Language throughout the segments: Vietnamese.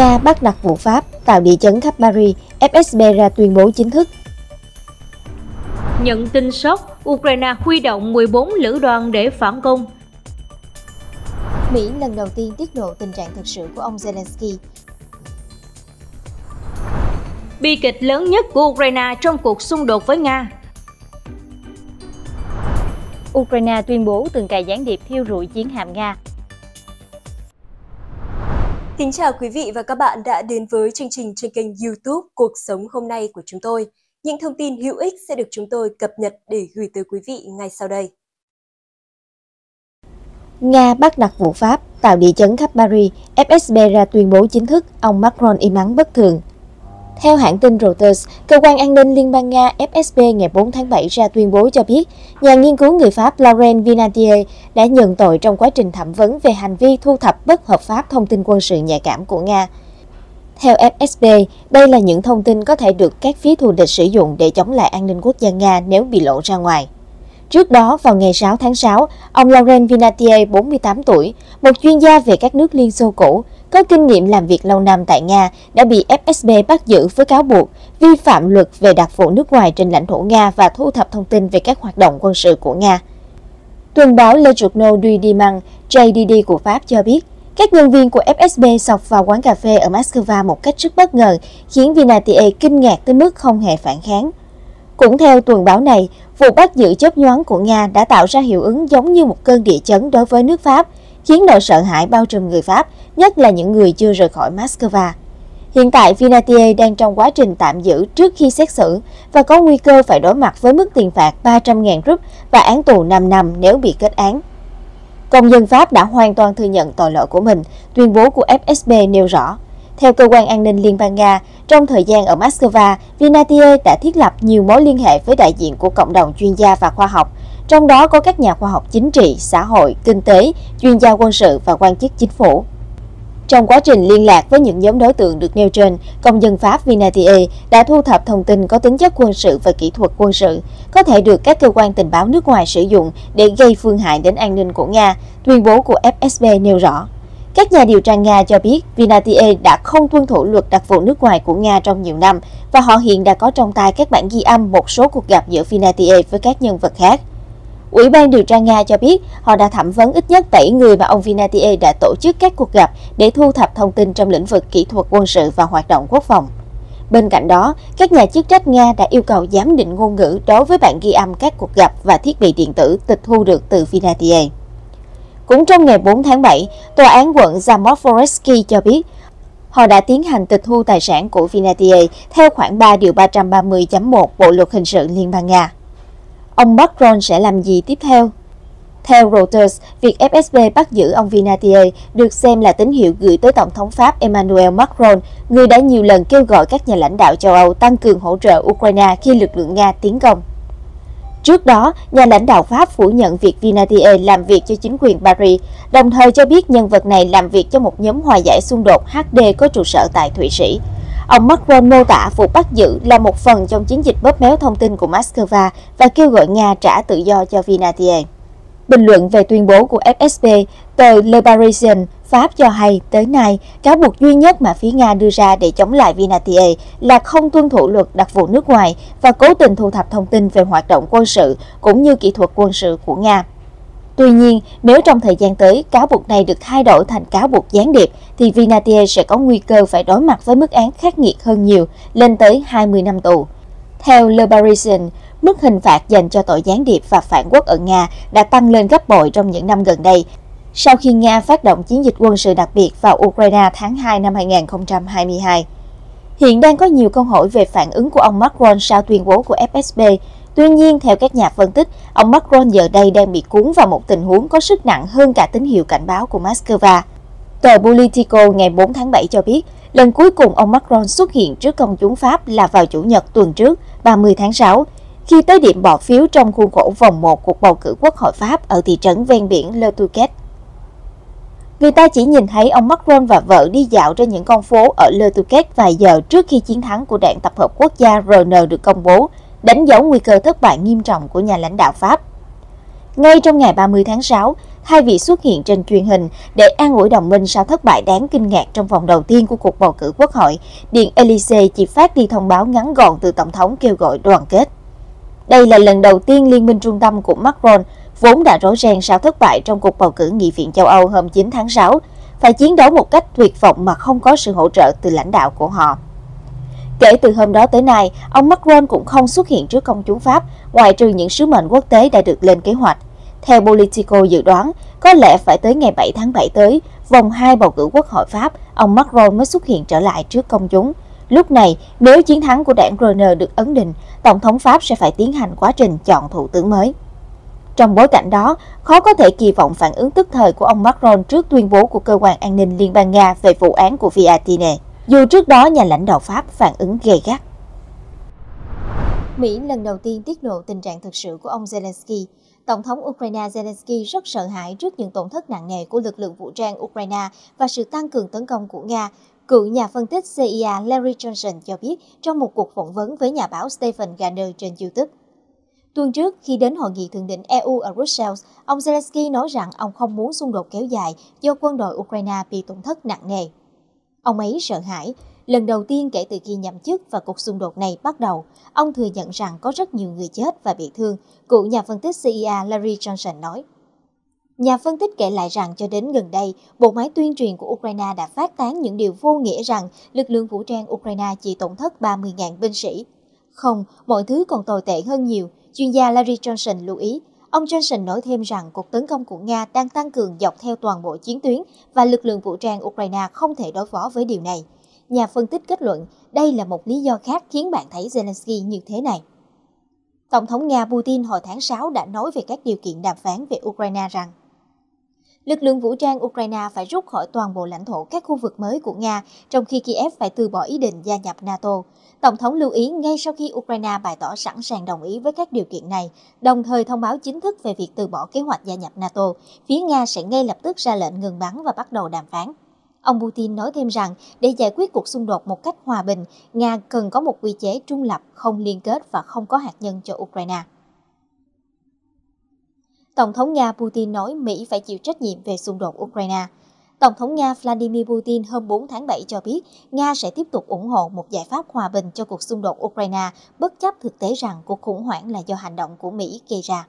Nga bắt đặc vụ Pháp tạo địa chấn khắp Paris, FSB ra tuyên bố chính thức. Nhận tin sốc, Ukraine huy động 14 lữ đoàn để phản công. Mỹ lần đầu tiên tiết lộ tình trạng thực sự của ông Zelensky. Bi kịch lớn nhất của Ukraine trong cuộc xung đột với Nga Ukraine tuyên bố từng cài gián điệp thiêu rụi chiến hạm Nga Kính chào quý vị và các bạn đã đến với chương trình trên kênh YouTube Cuộc sống hôm nay của chúng tôi. Những thông tin hữu ích sẽ được chúng tôi cập nhật để gửi tới quý vị ngay sau đây. Nga bắt đặt vụ Pháp, tạo địa chấn khắp Paris, FSB ra tuyên bố chính thức ông Macron im ắng bất thường. Theo hãng tin Reuters, Cơ quan An ninh Liên bang Nga FSB ngày 4 tháng 7 ra tuyên bố cho biết, nhà nghiên cứu người Pháp Laurent Vinatier đã nhận tội trong quá trình thẩm vấn về hành vi thu thập bất hợp pháp thông tin quân sự nhạy cảm của Nga. Theo FSB, đây là những thông tin có thể được các phía thù địch sử dụng để chống lại an ninh quốc gia Nga nếu bị lộ ra ngoài. Trước đó, vào ngày 6 tháng 6, ông Laurent Vinatier, 48 tuổi, một chuyên gia về các nước Liên Xô cũ, có kinh nghiệm làm việc lâu năm tại Nga, đã bị FSB bắt giữ với cáo buộc vi phạm luật về đặc vụ nước ngoài trên lãnh thổ Nga và thu thập thông tin về các hoạt động quân sự của Nga. Tuần báo Le Journal du Dimanche JDD của Pháp cho biết, các nhân viên của FSB sọc vào quán cà phê ở Moscow một cách rất bất ngờ, khiến Vinatier kinh ngạc tới mức không hề phản kháng. Cũng theo tuần báo này, vụ bắt giữ chớp nhoáng của Nga đã tạo ra hiệu ứng giống như một cơn địa chấn đối với nước Pháp, khiến nỗi sợ hãi bao trùm người Pháp, nhất là những người chưa rời khỏi Moscow. Hiện tại, Vinatier đang trong quá trình tạm giữ trước khi xét xử và có nguy cơ phải đối mặt với mức tiền phạt 300.000 rúp và án tù 5 năm nếu bị kết án. Công dân Pháp đã hoàn toàn thừa nhận tội lỗi của mình, tuyên bố của FSB nêu rõ. Theo cơ quan an ninh Liên bang Nga, trong thời gian ở Moscow, Vinatier đã thiết lập nhiều mối liên hệ với đại diện của cộng đồng chuyên gia và khoa học, trong đó có các nhà khoa học chính trị, xã hội, kinh tế, chuyên gia quân sự và quan chức chính phủ. Trong quá trình liên lạc với những nhóm đối tượng được nêu trên, công dân Pháp Vinatier đã thu thập thông tin có tính chất quân sự và kỹ thuật quân sự, có thể được các cơ quan tình báo nước ngoài sử dụng để gây phương hại đến an ninh của Nga, tuyên bố của FSB nêu rõ. Các nhà điều tra Nga cho biết Vinatie đã không tuân thủ luật đặc vụ nước ngoài của Nga trong nhiều năm và họ hiện đã có trong tay các bản ghi âm một số cuộc gặp giữa Vinatie với các nhân vật khác. Ủy ban điều tra Nga cho biết họ đã thẩm vấn ít nhất 7 người mà ông Vinatie đã tổ chức các cuộc gặp để thu thập thông tin trong lĩnh vực kỹ thuật quân sự và hoạt động quốc phòng. Bên cạnh đó, các nhà chức trách Nga đã yêu cầu giám định ngôn ngữ đối với bản ghi âm các cuộc gặp và thiết bị điện tử tịch thu được từ Vinatie. Cũng trong ngày 4 tháng 7, Tòa án quận Zamoforeski cho biết, họ đã tiến hành tịch thu tài sản của Vinatia theo khoảng 3 điều 330.1 Bộ Luật Hình sự Liên bang Nga. Ông Macron sẽ làm gì tiếp theo? Theo Reuters, việc FSB bắt giữ ông Vinatier được xem là tín hiệu gửi tới Tổng thống Pháp Emmanuel Macron, người đã nhiều lần kêu gọi các nhà lãnh đạo châu Âu tăng cường hỗ trợ Ukraine khi lực lượng Nga tiến công. Trước đó, nhà lãnh đạo Pháp phủ nhận việc Vinatier làm việc cho chính quyền Paris, đồng thời cho biết nhân vật này làm việc cho một nhóm hòa giải xung đột HD có trụ sở tại Thụy Sĩ. Ông Macron mô tả vụ bắt giữ là một phần trong chiến dịch bóp méo thông tin của Moscow và kêu gọi Nga trả tự do cho Vinatier. Bình luận về tuyên bố của FSB, tờ Le Parisien Pháp cho hay tới nay, cáo buộc duy nhất mà phía Nga đưa ra để chống lại Vinatie là không tuân thủ luật đặc vụ nước ngoài và cố tình thu thập thông tin về hoạt động quân sự cũng như kỹ thuật quân sự của Nga. Tuy nhiên, nếu trong thời gian tới cáo buộc này được thay đổi thành cáo buộc gián điệp, thì Vinatia sẽ có nguy cơ phải đối mặt với mức án khắc nghiệt hơn nhiều, lên tới 20 năm tù. Theo Le Parisien, mức hình phạt dành cho tội gián điệp và phản quốc ở Nga đã tăng lên gấp bội trong những năm gần đây, sau khi Nga phát động chiến dịch quân sự đặc biệt vào Ukraine tháng 2 năm 2022, hiện đang có nhiều câu hỏi về phản ứng của ông Macron sau tuyên bố của FSB. Tuy nhiên, theo các nhà phân tích, ông Macron giờ đây đang bị cuốn vào một tình huống có sức nặng hơn cả tín hiệu cảnh báo của Moscow. Tờ Politico ngày 4 tháng 7 cho biết, lần cuối cùng ông Macron xuất hiện trước công chúng Pháp là vào Chủ nhật tuần trước, 30 tháng 6, khi tới điểm bỏ phiếu trong khuôn khổ vòng 1 cuộc bầu cử quốc hội Pháp ở thị trấn ven biển Le Touquet. Người ta chỉ nhìn thấy ông Macron và vợ đi dạo trên những con phố ở Le Touquet vài giờ trước khi chiến thắng của đảng tập hợp quốc gia RN được công bố, đánh dấu nguy cơ thất bại nghiêm trọng của nhà lãnh đạo Pháp. Ngay trong ngày 30 tháng 6, hai vị xuất hiện trên truyền hình để an ủi đồng minh sau thất bại đáng kinh ngạc trong vòng đầu tiên của cuộc bầu cử quốc hội. Điện Elysee chỉ phát đi thông báo ngắn gọn từ Tổng thống kêu gọi đoàn kết. Đây là lần đầu tiên Liên minh Trung tâm của Macron vốn đã rối ren sau thất bại trong cuộc bầu cử nghị viện châu Âu hôm 9 tháng 6, phải chiến đấu một cách tuyệt vọng mà không có sự hỗ trợ từ lãnh đạo của họ. Kể từ hôm đó tới nay, ông Macron cũng không xuất hiện trước công chúng Pháp, ngoại trừ những sứ mệnh quốc tế đã được lên kế hoạch. Theo Politico dự đoán, có lẽ phải tới ngày 7 tháng 7 tới, vòng 2 bầu cử quốc hội Pháp, ông Macron mới xuất hiện trở lại trước công chúng. Lúc này, nếu chiến thắng của đảng Renault được ấn định, Tổng thống Pháp sẽ phải tiến hành quá trình chọn thủ tướng mới. Trong bối cảnh đó, khó có thể kỳ vọng phản ứng tức thời của ông Macron trước tuyên bố của Cơ quan An ninh Liên bang Nga về vụ án của Viatine, dù trước đó nhà lãnh đạo Pháp phản ứng gay gắt. Mỹ lần đầu tiên tiết lộ tình trạng thực sự của ông Zelensky. Tổng thống Ukraine Zelensky rất sợ hãi trước những tổn thất nặng nề của lực lượng vũ trang Ukraine và sự tăng cường tấn công của Nga. Cựu nhà phân tích CIA Larry Johnson cho biết trong một cuộc phỏng vấn với nhà báo Stephen Gardner trên YouTube. Tuần trước, khi đến hội nghị thượng đỉnh EU ở Brussels, ông Zelensky nói rằng ông không muốn xung đột kéo dài do quân đội Ukraine bị tổn thất nặng nề. Ông ấy sợ hãi. Lần đầu tiên kể từ khi nhậm chức và cuộc xung đột này bắt đầu, ông thừa nhận rằng có rất nhiều người chết và bị thương, cựu nhà phân tích CIA e Larry Johnson nói. Nhà phân tích kể lại rằng cho đến gần đây, bộ máy tuyên truyền của Ukraine đã phát tán những điều vô nghĩa rằng lực lượng vũ trang Ukraine chỉ tổn thất 30.000 binh sĩ. Không, mọi thứ còn tồi tệ hơn nhiều. Chuyên gia Larry Johnson lưu ý, ông Johnson nói thêm rằng cuộc tấn công của Nga đang tăng cường dọc theo toàn bộ chiến tuyến và lực lượng vũ trang Ukraine không thể đối phó với điều này. Nhà phân tích kết luận đây là một lý do khác khiến bạn thấy Zelensky như thế này. Tổng thống Nga Putin hồi tháng 6 đã nói về các điều kiện đàm phán về Ukraine rằng lực lượng vũ trang Ukraine phải rút khỏi toàn bộ lãnh thổ các khu vực mới của Nga, trong khi Kiev phải từ bỏ ý định gia nhập NATO. Tổng thống lưu ý ngay sau khi Ukraine bày tỏ sẵn sàng đồng ý với các điều kiện này, đồng thời thông báo chính thức về việc từ bỏ kế hoạch gia nhập NATO, phía Nga sẽ ngay lập tức ra lệnh ngừng bắn và bắt đầu đàm phán. Ông Putin nói thêm rằng, để giải quyết cuộc xung đột một cách hòa bình, Nga cần có một quy chế trung lập, không liên kết và không có hạt nhân cho Ukraine. Tổng thống Nga Putin nói Mỹ phải chịu trách nhiệm về xung đột Ukraine. Tổng thống Nga Vladimir Putin hôm 4 tháng 7 cho biết Nga sẽ tiếp tục ủng hộ một giải pháp hòa bình cho cuộc xung đột Ukraine, bất chấp thực tế rằng cuộc khủng hoảng là do hành động của Mỹ gây ra.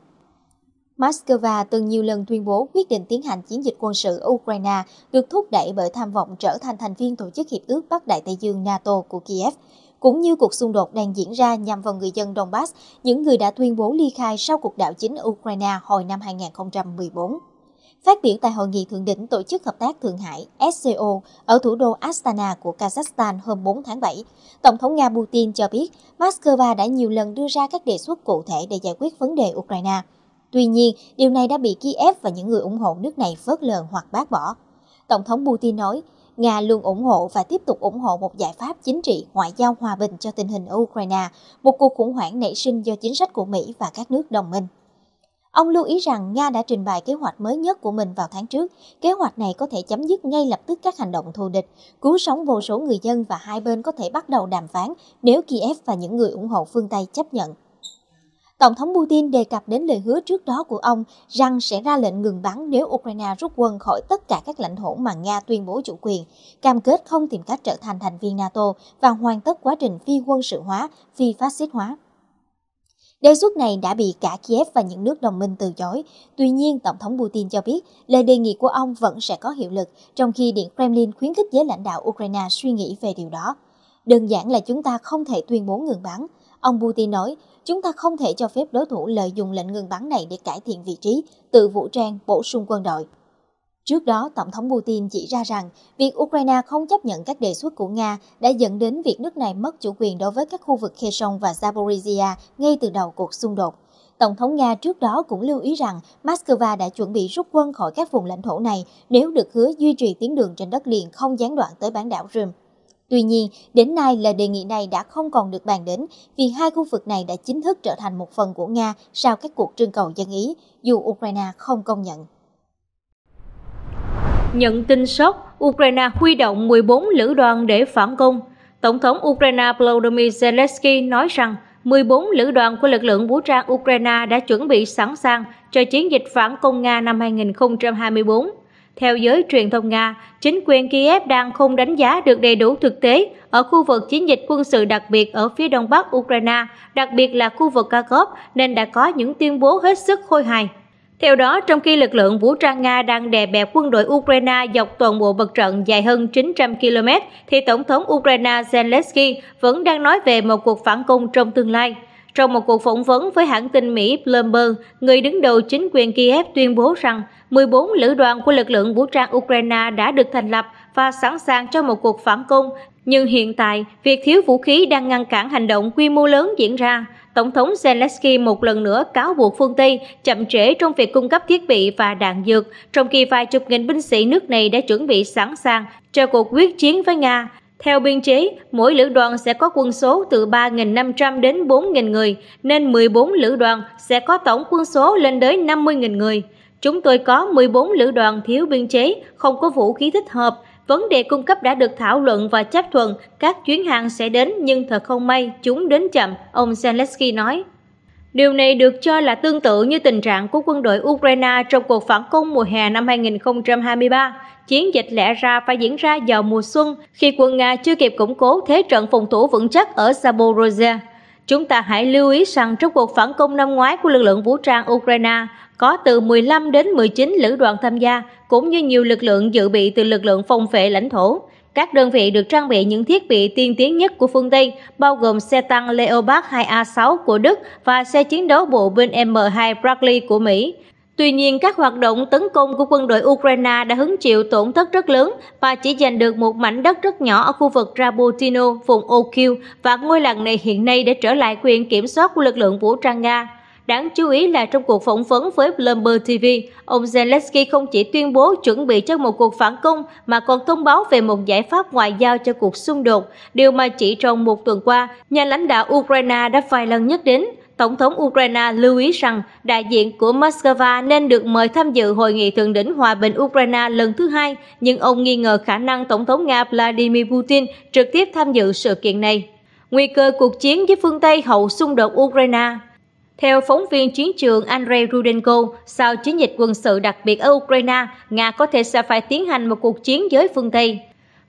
Moscow từng nhiều lần tuyên bố quyết định tiến hành chiến dịch quân sự Ukraine được thúc đẩy bởi tham vọng trở thành thành viên Tổ chức Hiệp ước Bắc Đại Tây Dương NATO của Kiev cũng như cuộc xung đột đang diễn ra nhằm vào người dân Donbass, những người đã tuyên bố ly khai sau cuộc đảo chính Ukraine hồi năm 2014. Phát biểu tại hội nghị thượng đỉnh Tổ chức Hợp tác Thượng Hải SCO ở thủ đô Astana của Kazakhstan hôm 4 tháng 7, Tổng thống Nga Putin cho biết Moscow đã nhiều lần đưa ra các đề xuất cụ thể để giải quyết vấn đề Ukraine. Tuy nhiên, điều này đã bị Kiev và những người ủng hộ nước này phớt lờ hoặc bác bỏ. Tổng thống Putin nói, Nga luôn ủng hộ và tiếp tục ủng hộ một giải pháp chính trị ngoại giao hòa bình cho tình hình ở Ukraine, một cuộc khủng hoảng nảy sinh do chính sách của Mỹ và các nước đồng minh. Ông lưu ý rằng Nga đã trình bày kế hoạch mới nhất của mình vào tháng trước. Kế hoạch này có thể chấm dứt ngay lập tức các hành động thù địch, cứu sống vô số người dân và hai bên có thể bắt đầu đàm phán nếu Kiev và những người ủng hộ phương Tây chấp nhận. Tổng thống Putin đề cập đến lời hứa trước đó của ông rằng sẽ ra lệnh ngừng bắn nếu Ukraine rút quân khỏi tất cả các lãnh thổ mà Nga tuyên bố chủ quyền, cam kết không tìm cách trở thành thành viên NATO và hoàn tất quá trình phi quân sự hóa, phi phát xít hóa. Đề xuất này đã bị cả Kiev và những nước đồng minh từ chối. Tuy nhiên, Tổng thống Putin cho biết lời đề nghị của ông vẫn sẽ có hiệu lực, trong khi Điện Kremlin khuyến khích giới lãnh đạo Ukraine suy nghĩ về điều đó. Đơn giản là chúng ta không thể tuyên bố ngừng bắn. Ông Putin nói, Chúng ta không thể cho phép đối thủ lợi dụng lệnh ngừng bắn này để cải thiện vị trí, tự vũ trang, bổ sung quân đội. Trước đó, Tổng thống Putin chỉ ra rằng việc Ukraine không chấp nhận các đề xuất của Nga đã dẫn đến việc nước này mất chủ quyền đối với các khu vực Kherson và Zaporizhia ngay từ đầu cuộc xung đột. Tổng thống Nga trước đó cũng lưu ý rằng Moscow đã chuẩn bị rút quân khỏi các vùng lãnh thổ này nếu được hứa duy trì tuyến đường trên đất liền không gián đoạn tới bán đảo Crimea. Tuy nhiên, đến nay là đề nghị này đã không còn được bàn đến vì hai khu vực này đã chính thức trở thành một phần của Nga sau các cuộc trưng cầu dân Ý, dù Ukraine không công nhận. Nhận tin sốc, Ukraine huy động 14 lữ đoàn để phản công. Tổng thống Ukraine Volodymyr Zelensky nói rằng 14 lữ đoàn của lực lượng vũ trang Ukraine đã chuẩn bị sẵn sàng cho chiến dịch phản công Nga năm 2024. Theo giới truyền thông Nga, chính quyền Kiev đang không đánh giá được đầy đủ thực tế ở khu vực chiến dịch quân sự đặc biệt ở phía đông bắc Ukraine, đặc biệt là khu vực Kharkov, nên đã có những tuyên bố hết sức khôi hài. Theo đó, trong khi lực lượng vũ trang Nga đang đè bẹp quân đội Ukraine dọc toàn bộ mặt trận dài hơn 900 km, thì Tổng thống Ukraine Zelensky vẫn đang nói về một cuộc phản công trong tương lai. Trong một cuộc phỏng vấn với hãng tin Mỹ Bloomberg, người đứng đầu chính quyền Kiev tuyên bố rằng 14 lữ đoàn của lực lượng vũ trang Ukraine đã được thành lập và sẵn sàng cho một cuộc phản công. Nhưng hiện tại, việc thiếu vũ khí đang ngăn cản hành động quy mô lớn diễn ra. Tổng thống Zelensky một lần nữa cáo buộc phương Tây chậm trễ trong việc cung cấp thiết bị và đạn dược, trong khi vài chục nghìn binh sĩ nước này đã chuẩn bị sẵn sàng cho cuộc quyết chiến với Nga. Theo biên chế, mỗi lữ đoàn sẽ có quân số từ 3.500 đến 4.000 người, nên 14 lữ đoàn sẽ có tổng quân số lên tới 50.000 người. Chúng tôi có 14 lữ đoàn thiếu biên chế, không có vũ khí thích hợp. Vấn đề cung cấp đã được thảo luận và chấp thuận, các chuyến hàng sẽ đến nhưng thật không may, chúng đến chậm, ông Zelensky nói. Điều này được cho là tương tự như tình trạng của quân đội Ukraine trong cuộc phản công mùa hè năm 2023 chiến dịch lẽ ra phải diễn ra vào mùa xuân khi quân Nga chưa kịp củng cố thế trận phòng thủ vững chắc ở Zaporozhye. Chúng ta hãy lưu ý rằng trong cuộc phản công năm ngoái của lực lượng vũ trang Ukraine có từ 15 đến 19 lữ đoàn tham gia, cũng như nhiều lực lượng dự bị từ lực lượng phòng vệ lãnh thổ. Các đơn vị được trang bị những thiết bị tiên tiến nhất của phương Tây, bao gồm xe tăng Leopard 2A6 của Đức và xe chiến đấu bộ binh M2 Bradley của Mỹ. Tuy nhiên, các hoạt động tấn công của quân đội Ukraine đã hứng chịu tổn thất rất lớn và chỉ giành được một mảnh đất rất nhỏ ở khu vực Rabotino, vùng Okhil và ngôi làng này hiện nay đã trở lại quyền kiểm soát của lực lượng vũ trang Nga. Đáng chú ý là trong cuộc phỏng vấn với Bloomberg TV, ông Zelensky không chỉ tuyên bố chuẩn bị cho một cuộc phản công mà còn thông báo về một giải pháp ngoại giao cho cuộc xung đột, điều mà chỉ trong một tuần qua, nhà lãnh đạo Ukraine đã vài lần nhắc đến. Tổng thống Ukraine lưu ý rằng đại diện của Moscow nên được mời tham dự hội nghị thượng đỉnh hòa bình Ukraine lần thứ hai, nhưng ông nghi ngờ khả năng Tổng thống Nga Vladimir Putin trực tiếp tham dự sự kiện này. Nguy cơ cuộc chiến với phương Tây hậu xung đột Ukraine theo phóng viên chiến trường Andrei Rudenko, sau chiến dịch quân sự đặc biệt ở Ukraine, Nga có thể sẽ phải tiến hành một cuộc chiến với phương Tây.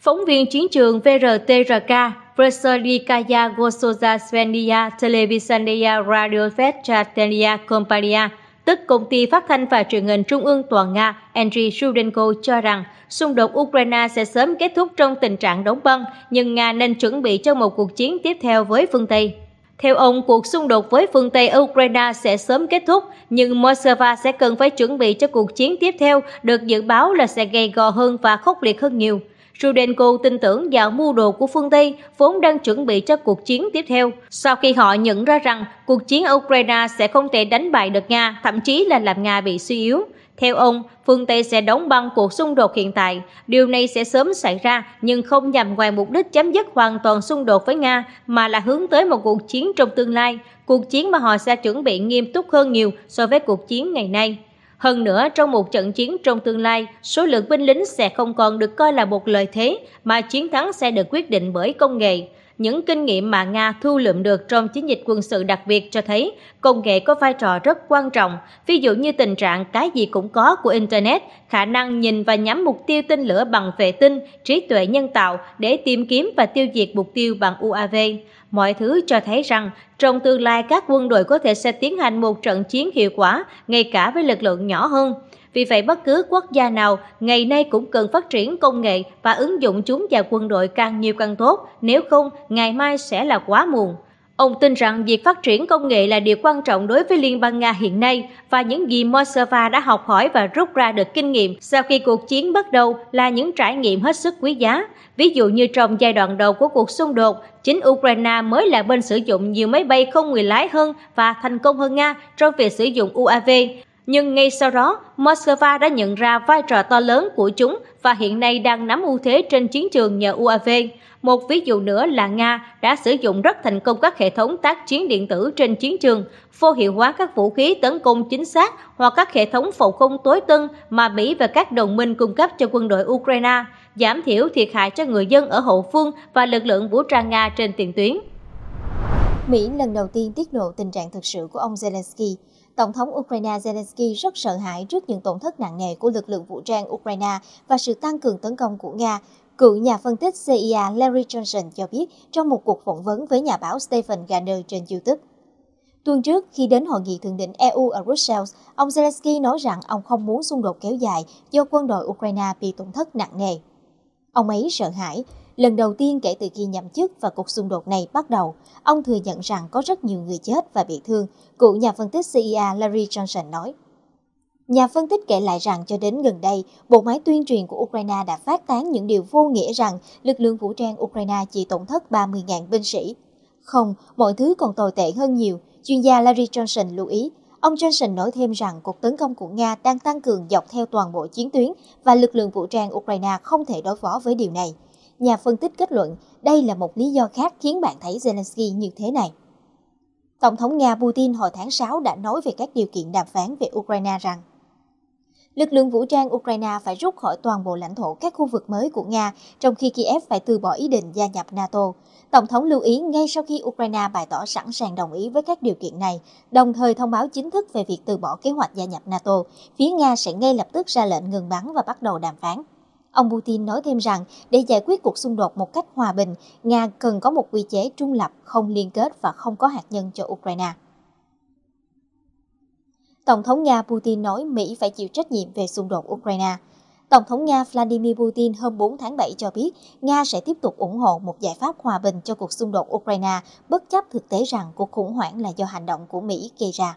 Phóng viên chiến trường VRTRK Presorikaya Gosoja Svenia Televisania Radiovestchatenia Compania, tức Công ty Phát thanh và Truyền hình Trung ương Toàn Nga Andriy Shudenko cho rằng xung đột Ukraine sẽ sớm kết thúc trong tình trạng đóng băng, nhưng Nga nên chuẩn bị cho một cuộc chiến tiếp theo với phương Tây. Theo ông, cuộc xung đột với phương Tây Ukraine sẽ sớm kết thúc, nhưng Moscow sẽ cần phải chuẩn bị cho cuộc chiến tiếp theo được dự báo là sẽ gay gò hơn và khốc liệt hơn nhiều. Rudenko tin tưởng vào mưu đồ của phương Tây vốn đang chuẩn bị cho cuộc chiến tiếp theo, sau khi họ nhận ra rằng cuộc chiến ở Ukraine sẽ không thể đánh bại được Nga, thậm chí là làm Nga bị suy yếu. Theo ông, phương Tây sẽ đóng băng cuộc xung đột hiện tại. Điều này sẽ sớm xảy ra nhưng không nhằm ngoài mục đích chấm dứt hoàn toàn xung đột với Nga mà là hướng tới một cuộc chiến trong tương lai, cuộc chiến mà họ sẽ chuẩn bị nghiêm túc hơn nhiều so với cuộc chiến ngày nay. Hơn nữa, trong một trận chiến trong tương lai, số lượng binh lính sẽ không còn được coi là một lợi thế, mà chiến thắng sẽ được quyết định bởi công nghệ. Những kinh nghiệm mà Nga thu lượm được trong chiến dịch quân sự đặc biệt cho thấy công nghệ có vai trò rất quan trọng, ví dụ như tình trạng cái gì cũng có của Internet, khả năng nhìn và nhắm mục tiêu tên lửa bằng vệ tinh, trí tuệ nhân tạo để tìm kiếm và tiêu diệt mục tiêu bằng UAV. Mọi thứ cho thấy rằng trong tương lai các quân đội có thể sẽ tiến hành một trận chiến hiệu quả ngay cả với lực lượng nhỏ hơn. Vì vậy bất cứ quốc gia nào ngày nay cũng cần phát triển công nghệ và ứng dụng chúng vào quân đội càng nhiều càng tốt, nếu không ngày mai sẽ là quá muộn. Ông tin rằng việc phát triển công nghệ là điều quan trọng đối với Liên bang Nga hiện nay và những gì Moscow đã học hỏi và rút ra được kinh nghiệm sau khi cuộc chiến bắt đầu là những trải nghiệm hết sức quý giá. Ví dụ như trong giai đoạn đầu của cuộc xung đột, chính Ukraine mới là bên sử dụng nhiều máy bay không người lái hơn và thành công hơn Nga trong việc sử dụng UAV. Nhưng ngay sau đó, Moscow đã nhận ra vai trò to lớn của chúng và hiện nay đang nắm ưu thế trên chiến trường nhờ UAV. Một ví dụ nữa là Nga đã sử dụng rất thành công các hệ thống tác chiến điện tử trên chiến trường, vô hiệu hóa các vũ khí tấn công chính xác hoặc các hệ thống phòng không tối tân mà Mỹ và các đồng minh cung cấp cho quân đội Ukraine, giảm thiểu thiệt hại cho người dân ở hậu phương và lực lượng vũ trang Nga trên tiền tuyến. Mỹ lần đầu tiên tiết lộ tình trạng thực sự của ông Zelensky – Tổng thống Ukraine Zelensky rất sợ hãi trước những tổn thất nặng nề của lực lượng vũ trang Ukraine và sự tăng cường tấn công của Nga. Cựu nhà phân tích CIA Larry Johnson cho biết trong một cuộc phỏng vấn với nhà báo Stephen Gardner trên YouTube. Tuần trước, khi đến hội nghị thượng đỉnh EU ở Brussels, ông Zelensky nói rằng ông không muốn xung đột kéo dài do quân đội Ukraine bị tổn thất nặng nề. Ông ấy sợ hãi Lần đầu tiên kể từ khi nhậm chức và cuộc xung đột này bắt đầu, ông thừa nhận rằng có rất nhiều người chết và bị thương, cựu nhà phân tích CIA e Larry Johnson nói. Nhà phân tích kể lại rằng cho đến gần đây, bộ máy tuyên truyền của Ukraine đã phát tán những điều vô nghĩa rằng lực lượng vũ trang Ukraine chỉ tổn thất 30.000 binh sĩ. Không, mọi thứ còn tồi tệ hơn nhiều, chuyên gia Larry Johnson lưu ý. Ông Johnson nói thêm rằng cuộc tấn công của Nga đang tăng cường dọc theo toàn bộ chiến tuyến và lực lượng vũ trang Ukraine không thể đối phó với điều này. Nhà phân tích kết luận đây là một lý do khác khiến bạn thấy Zelensky như thế này. Tổng thống Nga Putin hồi tháng 6 đã nói về các điều kiện đàm phán về Ukraine rằng lực lượng vũ trang Ukraine phải rút khỏi toàn bộ lãnh thổ các khu vực mới của Nga, trong khi Kiev phải từ bỏ ý định gia nhập NATO. Tổng thống lưu ý ngay sau khi Ukraine bày tỏ sẵn sàng đồng ý với các điều kiện này, đồng thời thông báo chính thức về việc từ bỏ kế hoạch gia nhập NATO, phía Nga sẽ ngay lập tức ra lệnh ngừng bắn và bắt đầu đàm phán. Ông Putin nói thêm rằng, để giải quyết cuộc xung đột một cách hòa bình, Nga cần có một quy chế trung lập, không liên kết và không có hạt nhân cho Ukraine. Tổng thống Nga Putin nói Mỹ phải chịu trách nhiệm về xung đột Ukraine. Tổng thống Nga Vladimir Putin hôm 4 tháng 7 cho biết Nga sẽ tiếp tục ủng hộ một giải pháp hòa bình cho cuộc xung đột Ukraine, bất chấp thực tế rằng cuộc khủng hoảng là do hành động của Mỹ gây ra.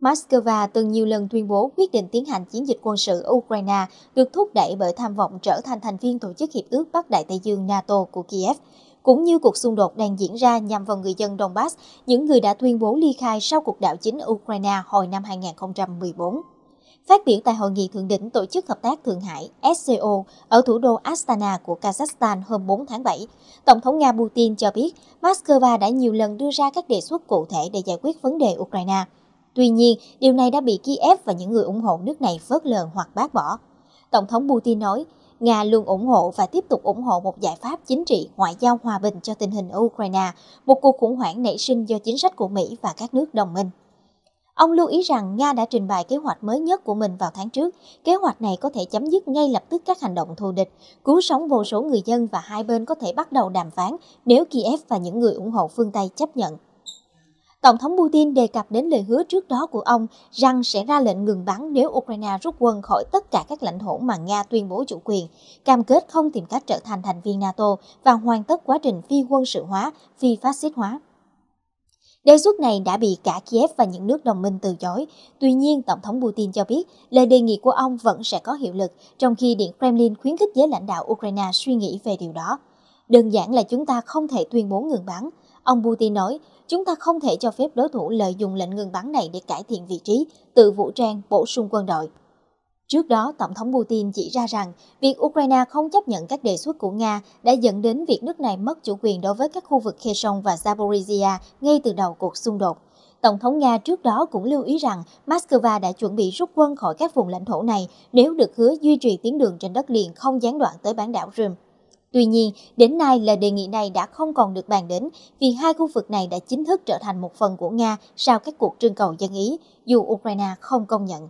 Moscow từng nhiều lần tuyên bố quyết định tiến hành chiến dịch quân sự Ukraine được thúc đẩy bởi tham vọng trở thành thành viên Tổ chức Hiệp ước Bắc Đại Tây Dương NATO của Kiev, cũng như cuộc xung đột đang diễn ra nhằm vào người dân Donbass, những người đã tuyên bố ly khai sau cuộc đảo chính Ukraine hồi năm 2014. Phát biểu tại hội nghị thượng đỉnh Tổ chức Hợp tác Thượng Hải SCO ở thủ đô Astana của Kazakhstan hôm 4 tháng 7, Tổng thống Nga Putin cho biết Moscow đã nhiều lần đưa ra các đề xuất cụ thể để giải quyết vấn đề Ukraine – Tuy nhiên, điều này đã bị Kiev và những người ủng hộ nước này phớt lờ hoặc bác bỏ. Tổng thống Putin nói, Nga luôn ủng hộ và tiếp tục ủng hộ một giải pháp chính trị ngoại giao hòa bình cho tình hình ở Ukraine, một cuộc khủng hoảng nảy sinh do chính sách của Mỹ và các nước đồng minh. Ông lưu ý rằng Nga đã trình bày kế hoạch mới nhất của mình vào tháng trước. Kế hoạch này có thể chấm dứt ngay lập tức các hành động thù địch, cứu sống vô số người dân và hai bên có thể bắt đầu đàm phán nếu Kiev và những người ủng hộ phương Tây chấp nhận. Tổng thống Putin đề cập đến lời hứa trước đó của ông rằng sẽ ra lệnh ngừng bắn nếu Ukraine rút quân khỏi tất cả các lãnh thổ mà Nga tuyên bố chủ quyền, cam kết không tìm cách trở thành thành viên NATO và hoàn tất quá trình phi quân sự hóa, phi phát xít hóa. Đề xuất này đã bị cả Kiev và những nước đồng minh từ chối. Tuy nhiên, Tổng thống Putin cho biết lời đề nghị của ông vẫn sẽ có hiệu lực, trong khi Điện Kremlin khuyến khích giới lãnh đạo Ukraine suy nghĩ về điều đó. Đơn giản là chúng ta không thể tuyên bố ngừng bắn. Ông Putin nói, Chúng ta không thể cho phép đối thủ lợi dụng lệnh ngừng bắn này để cải thiện vị trí, tự vũ trang, bổ sung quân đội. Trước đó, Tổng thống Putin chỉ ra rằng việc Ukraine không chấp nhận các đề xuất của Nga đã dẫn đến việc nước này mất chủ quyền đối với các khu vực Kherson và Zaporizhia ngay từ đầu cuộc xung đột. Tổng thống Nga trước đó cũng lưu ý rằng Moscow đã chuẩn bị rút quân khỏi các vùng lãnh thổ này nếu được hứa duy trì tiến đường trên đất liền không gián đoạn tới bán đảo Crimea. Tuy nhiên, đến nay là đề nghị này đã không còn được bàn đến vì hai khu vực này đã chính thức trở thành một phần của Nga sau các cuộc trưng cầu dân Ý, dù Ukraine không công nhận.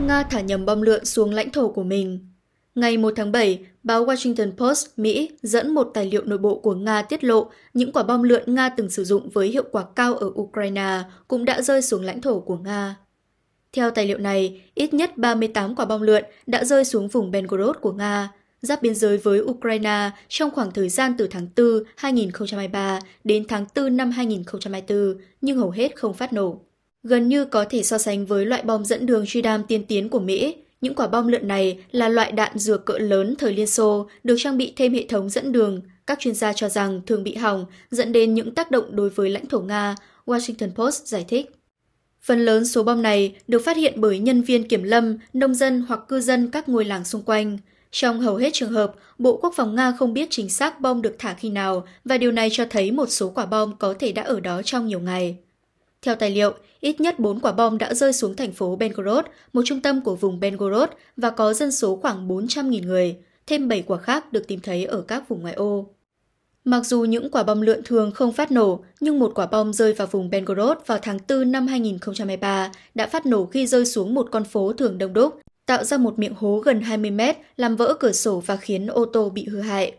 Nga thả nhầm bom lượn xuống lãnh thổ của mình Ngày 1 tháng 7, báo Washington Post, Mỹ dẫn một tài liệu nội bộ của Nga tiết lộ những quả bom lượn Nga từng sử dụng với hiệu quả cao ở Ukraine cũng đã rơi xuống lãnh thổ của Nga. Theo tài liệu này, ít nhất 38 quả bom lượn đã rơi xuống vùng Belgorod của Nga, giáp biên giới với Ukraine trong khoảng thời gian từ tháng 4 2023 đến tháng 4 năm 2024, nhưng hầu hết không phát nổ. Gần như có thể so sánh với loại bom dẫn đường Tridam tiên tiến của Mỹ, những quả bom lượn này là loại đạn dược cỡ lớn thời Liên Xô, được trang bị thêm hệ thống dẫn đường. Các chuyên gia cho rằng thường bị hỏng, dẫn đến những tác động đối với lãnh thổ Nga, Washington Post giải thích. Phần lớn số bom này được phát hiện bởi nhân viên kiểm lâm, nông dân hoặc cư dân các ngôi làng xung quanh. Trong hầu hết trường hợp, Bộ Quốc phòng Nga không biết chính xác bom được thả khi nào và điều này cho thấy một số quả bom có thể đã ở đó trong nhiều ngày. Theo tài liệu, ít nhất 4 quả bom đã rơi xuống thành phố Belgorod, một trung tâm của vùng Belgorod và có dân số khoảng 400.000 người, thêm 7 quả khác được tìm thấy ở các vùng ngoại ô. Mặc dù những quả bom lượn thường không phát nổ, nhưng một quả bom rơi vào vùng Belgorod vào tháng 4 năm 2023 đã phát nổ khi rơi xuống một con phố thường đông đúc, tạo ra một miệng hố gần 20 mét làm vỡ cửa sổ và khiến ô tô bị hư hại.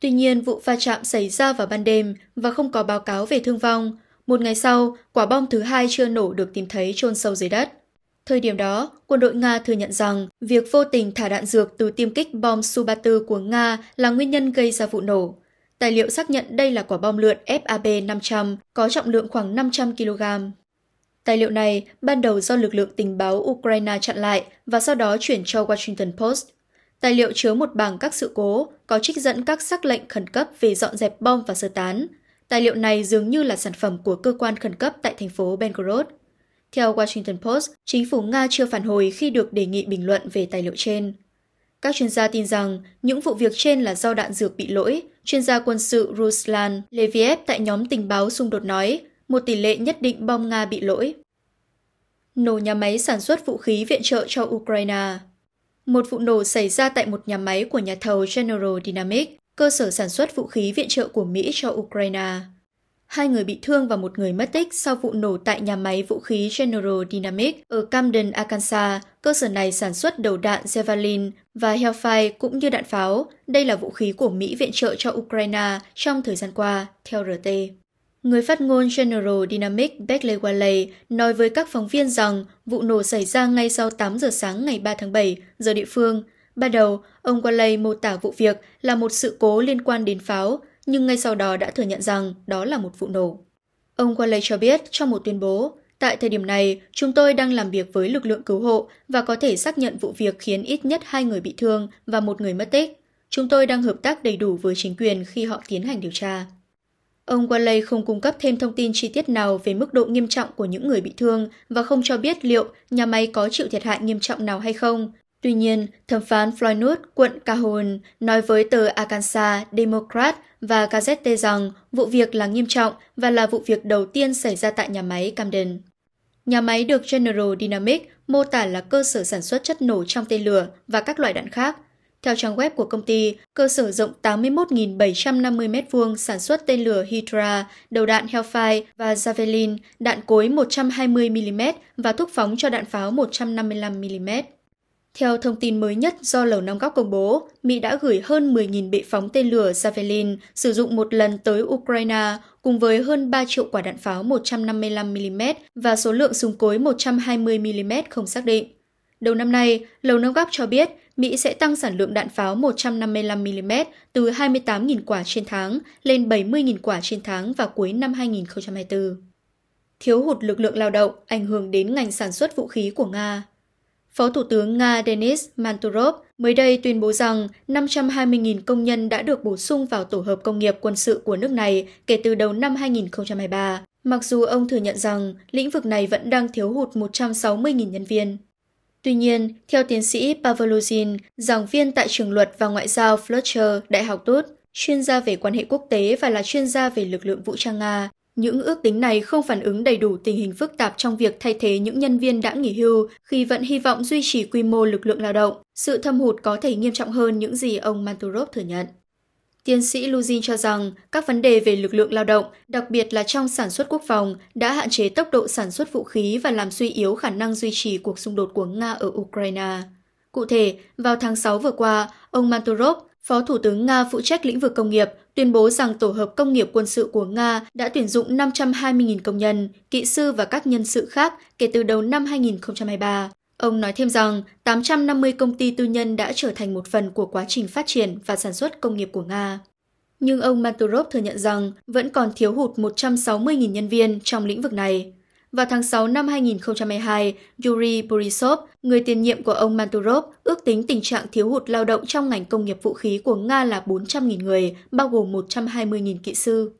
Tuy nhiên, vụ va chạm xảy ra vào ban đêm và không có báo cáo về thương vong. Một ngày sau, quả bom thứ hai chưa nổ được tìm thấy chôn sâu dưới đất. Thời điểm đó, quân đội Nga thừa nhận rằng việc vô tình thả đạn dược từ tiêm kích bom Su-34 của Nga là nguyên nhân gây ra vụ nổ. Tài liệu xác nhận đây là quả bom lượn FAB-500 có trọng lượng khoảng 500 kg. Tài liệu này ban đầu do lực lượng tình báo Ukraine chặn lại và sau đó chuyển cho Washington Post. Tài liệu chứa một bảng các sự cố, có trích dẫn các sắc lệnh khẩn cấp về dọn dẹp bom và sơ tán. Tài liệu này dường như là sản phẩm của cơ quan khẩn cấp tại thành phố Belgorod. Theo Washington Post, chính phủ Nga chưa phản hồi khi được đề nghị bình luận về tài liệu trên. Các chuyên gia tin rằng những vụ việc trên là do đạn dược bị lỗi. Chuyên gia quân sự Ruslan Leviev tại nhóm tình báo xung đột nói một tỷ lệ nhất định bom Nga bị lỗi. Nổ nhà máy sản xuất vũ khí viện trợ cho Ukraine Một vụ nổ xảy ra tại một nhà máy của nhà thầu General Dynamics, cơ sở sản xuất vũ khí viện trợ của Mỹ cho Ukraine. Hai người bị thương và một người mất tích sau vụ nổ tại nhà máy vũ khí General Dynamics ở Camden, Arkansas. Cơ sở này sản xuất đầu đạn Javelin và Hellfire cũng như đạn pháo. Đây là vũ khí của Mỹ viện trợ cho Ukraine trong thời gian qua, theo RT. Người phát ngôn General Dynamic Beckley Waley nói với các phóng viên rằng vụ nổ xảy ra ngay sau 8 giờ sáng ngày 3 tháng 7, giờ địa phương. Ban đầu, ông Waley mô tả vụ việc là một sự cố liên quan đến pháo, nhưng ngay sau đó đã thừa nhận rằng đó là một vụ nổ. Ông Waley cho biết trong một tuyên bố, Tại thời điểm này, chúng tôi đang làm việc với lực lượng cứu hộ và có thể xác nhận vụ việc khiến ít nhất hai người bị thương và một người mất tích. Chúng tôi đang hợp tác đầy đủ với chính quyền khi họ tiến hành điều tra. Ông Wallay không cung cấp thêm thông tin chi tiết nào về mức độ nghiêm trọng của những người bị thương và không cho biết liệu nhà máy có chịu thiệt hại nghiêm trọng nào hay không. Tuy nhiên, thẩm phán Floyd Nutt, quận Cahoon, nói với tờ Arkansas Democrat và Gazette rằng vụ việc là nghiêm trọng và là vụ việc đầu tiên xảy ra tại nhà máy Camden. Nhà máy được General Dynamics mô tả là cơ sở sản xuất chất nổ trong tên lửa và các loại đạn khác, theo trang web của công ty, cơ sở rộng 81.750 m2 sản xuất tên lửa Hydra, đầu đạn Hellfire và Javelin, đạn cối 120mm và thuốc phóng cho đạn pháo 155mm. Theo thông tin mới nhất do Lầu Năm Góc công bố, Mỹ đã gửi hơn 10.000 bệ phóng tên lửa Javelin sử dụng một lần tới Ukraine cùng với hơn 3 triệu quả đạn pháo 155mm và số lượng súng cối 120mm không xác định. Đầu năm nay, Lầu Năm Góc cho biết Mỹ sẽ tăng sản lượng đạn pháo 155mm từ 28.000 quả trên tháng lên 70.000 quả trên tháng vào cuối năm 2024. Thiếu hụt lực lượng lao động ảnh hưởng đến ngành sản xuất vũ khí của Nga. Phó Thủ tướng Nga Denis Manturov mới đây tuyên bố rằng 520.000 công nhân đã được bổ sung vào tổ hợp công nghiệp quân sự của nước này kể từ đầu năm 2023, mặc dù ông thừa nhận rằng lĩnh vực này vẫn đang thiếu hụt 160.000 nhân viên. Tuy nhiên, theo tiến sĩ Pavlozin, giảng viên tại trường luật và ngoại giao Fletcher, Đại học Tốt, chuyên gia về quan hệ quốc tế và là chuyên gia về lực lượng vũ trang Nga, những ước tính này không phản ứng đầy đủ tình hình phức tạp trong việc thay thế những nhân viên đã nghỉ hưu khi vẫn hy vọng duy trì quy mô lực lượng lao động. Sự thâm hụt có thể nghiêm trọng hơn những gì ông Manturov thừa nhận. Tiến sĩ Luzin cho rằng các vấn đề về lực lượng lao động, đặc biệt là trong sản xuất quốc phòng, đã hạn chế tốc độ sản xuất vũ khí và làm suy yếu khả năng duy trì cuộc xung đột của Nga ở Ukraine. Cụ thể, vào tháng 6 vừa qua, ông Manturov, Phó Thủ tướng Nga phụ trách lĩnh vực công nghiệp, tuyên bố rằng tổ hợp công nghiệp quân sự của Nga đã tuyển dụng 520.000 công nhân, kỹ sư và các nhân sự khác kể từ đầu năm 2023. Ông nói thêm rằng 850 công ty tư nhân đã trở thành một phần của quá trình phát triển và sản xuất công nghiệp của Nga. Nhưng ông Manturov thừa nhận rằng vẫn còn thiếu hụt 160.000 nhân viên trong lĩnh vực này. Vào tháng 6 năm 2022, Yuri Borisov, người tiền nhiệm của ông Manturov, ước tính tình trạng thiếu hụt lao động trong ngành công nghiệp vũ khí của Nga là 400.000 người, bao gồm 120.000 kỹ sư.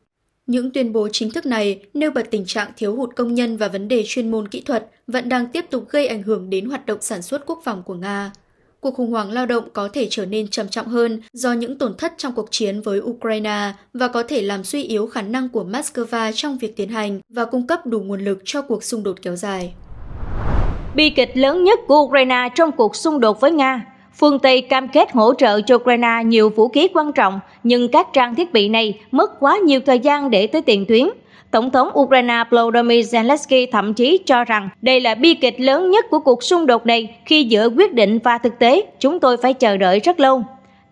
Những tuyên bố chính thức này nêu bật tình trạng thiếu hụt công nhân và vấn đề chuyên môn kỹ thuật vẫn đang tiếp tục gây ảnh hưởng đến hoạt động sản xuất quốc phòng của Nga. Cuộc khủng hoảng lao động có thể trở nên trầm trọng hơn do những tổn thất trong cuộc chiến với Ukraine và có thể làm suy yếu khả năng của Moscow trong việc tiến hành và cung cấp đủ nguồn lực cho cuộc xung đột kéo dài. Bi kịch lớn nhất của Ukraine trong cuộc xung đột với Nga Phương Tây cam kết hỗ trợ cho Ukraine nhiều vũ khí quan trọng, nhưng các trang thiết bị này mất quá nhiều thời gian để tới tiền tuyến. Tổng thống Ukraine Volodymyr Zelensky thậm chí cho rằng đây là bi kịch lớn nhất của cuộc xung đột này khi giữa quyết định và thực tế, chúng tôi phải chờ đợi rất lâu.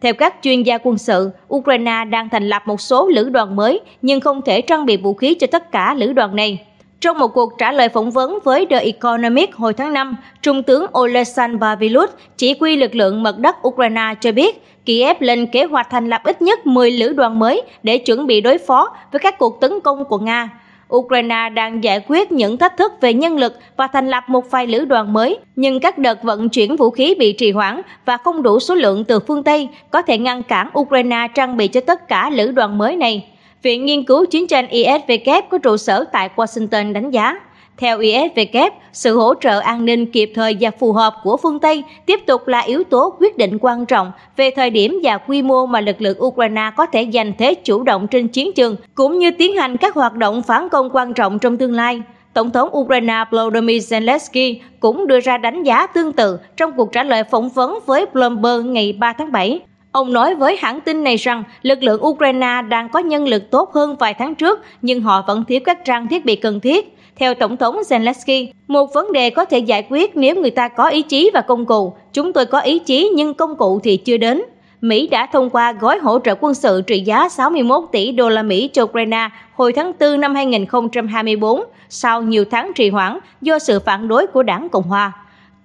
Theo các chuyên gia quân sự, Ukraine đang thành lập một số lữ đoàn mới nhưng không thể trang bị vũ khí cho tất cả lữ đoàn này. Trong một cuộc trả lời phỏng vấn với The Economic hồi tháng 5, Trung tướng Oleksandr Babilut, chỉ huy lực lượng mật đất Ukraine cho biết Kiev lên kế hoạch thành lập ít nhất 10 lữ đoàn mới để chuẩn bị đối phó với các cuộc tấn công của Nga. Ukraine đang giải quyết những thách thức về nhân lực và thành lập một vài lữ đoàn mới, nhưng các đợt vận chuyển vũ khí bị trì hoãn và không đủ số lượng từ phương Tây có thể ngăn cản Ukraine trang bị cho tất cả lữ đoàn mới này. Viện Nghiên cứu Chiến tranh ISW có trụ sở tại Washington đánh giá, theo ISW, sự hỗ trợ an ninh kịp thời và phù hợp của phương Tây tiếp tục là yếu tố quyết định quan trọng về thời điểm và quy mô mà lực lượng Ukraine có thể giành thế chủ động trên chiến trường, cũng như tiến hành các hoạt động phản công quan trọng trong tương lai. Tổng thống Ukraine Volodymyr Zelensky cũng đưa ra đánh giá tương tự trong cuộc trả lời phỏng vấn với Bloomberg ngày 3 tháng 7. Ông nói với hãng tin này rằng lực lượng Ukraine đang có nhân lực tốt hơn vài tháng trước nhưng họ vẫn thiếu các trang thiết bị cần thiết. Theo Tổng thống Zelensky, một vấn đề có thể giải quyết nếu người ta có ý chí và công cụ. Chúng tôi có ý chí nhưng công cụ thì chưa đến. Mỹ đã thông qua gói hỗ trợ quân sự trị giá 61 tỷ đô la Mỹ cho Ukraine hồi tháng 4 năm 2024 sau nhiều tháng trì hoãn do sự phản đối của đảng Cộng hòa.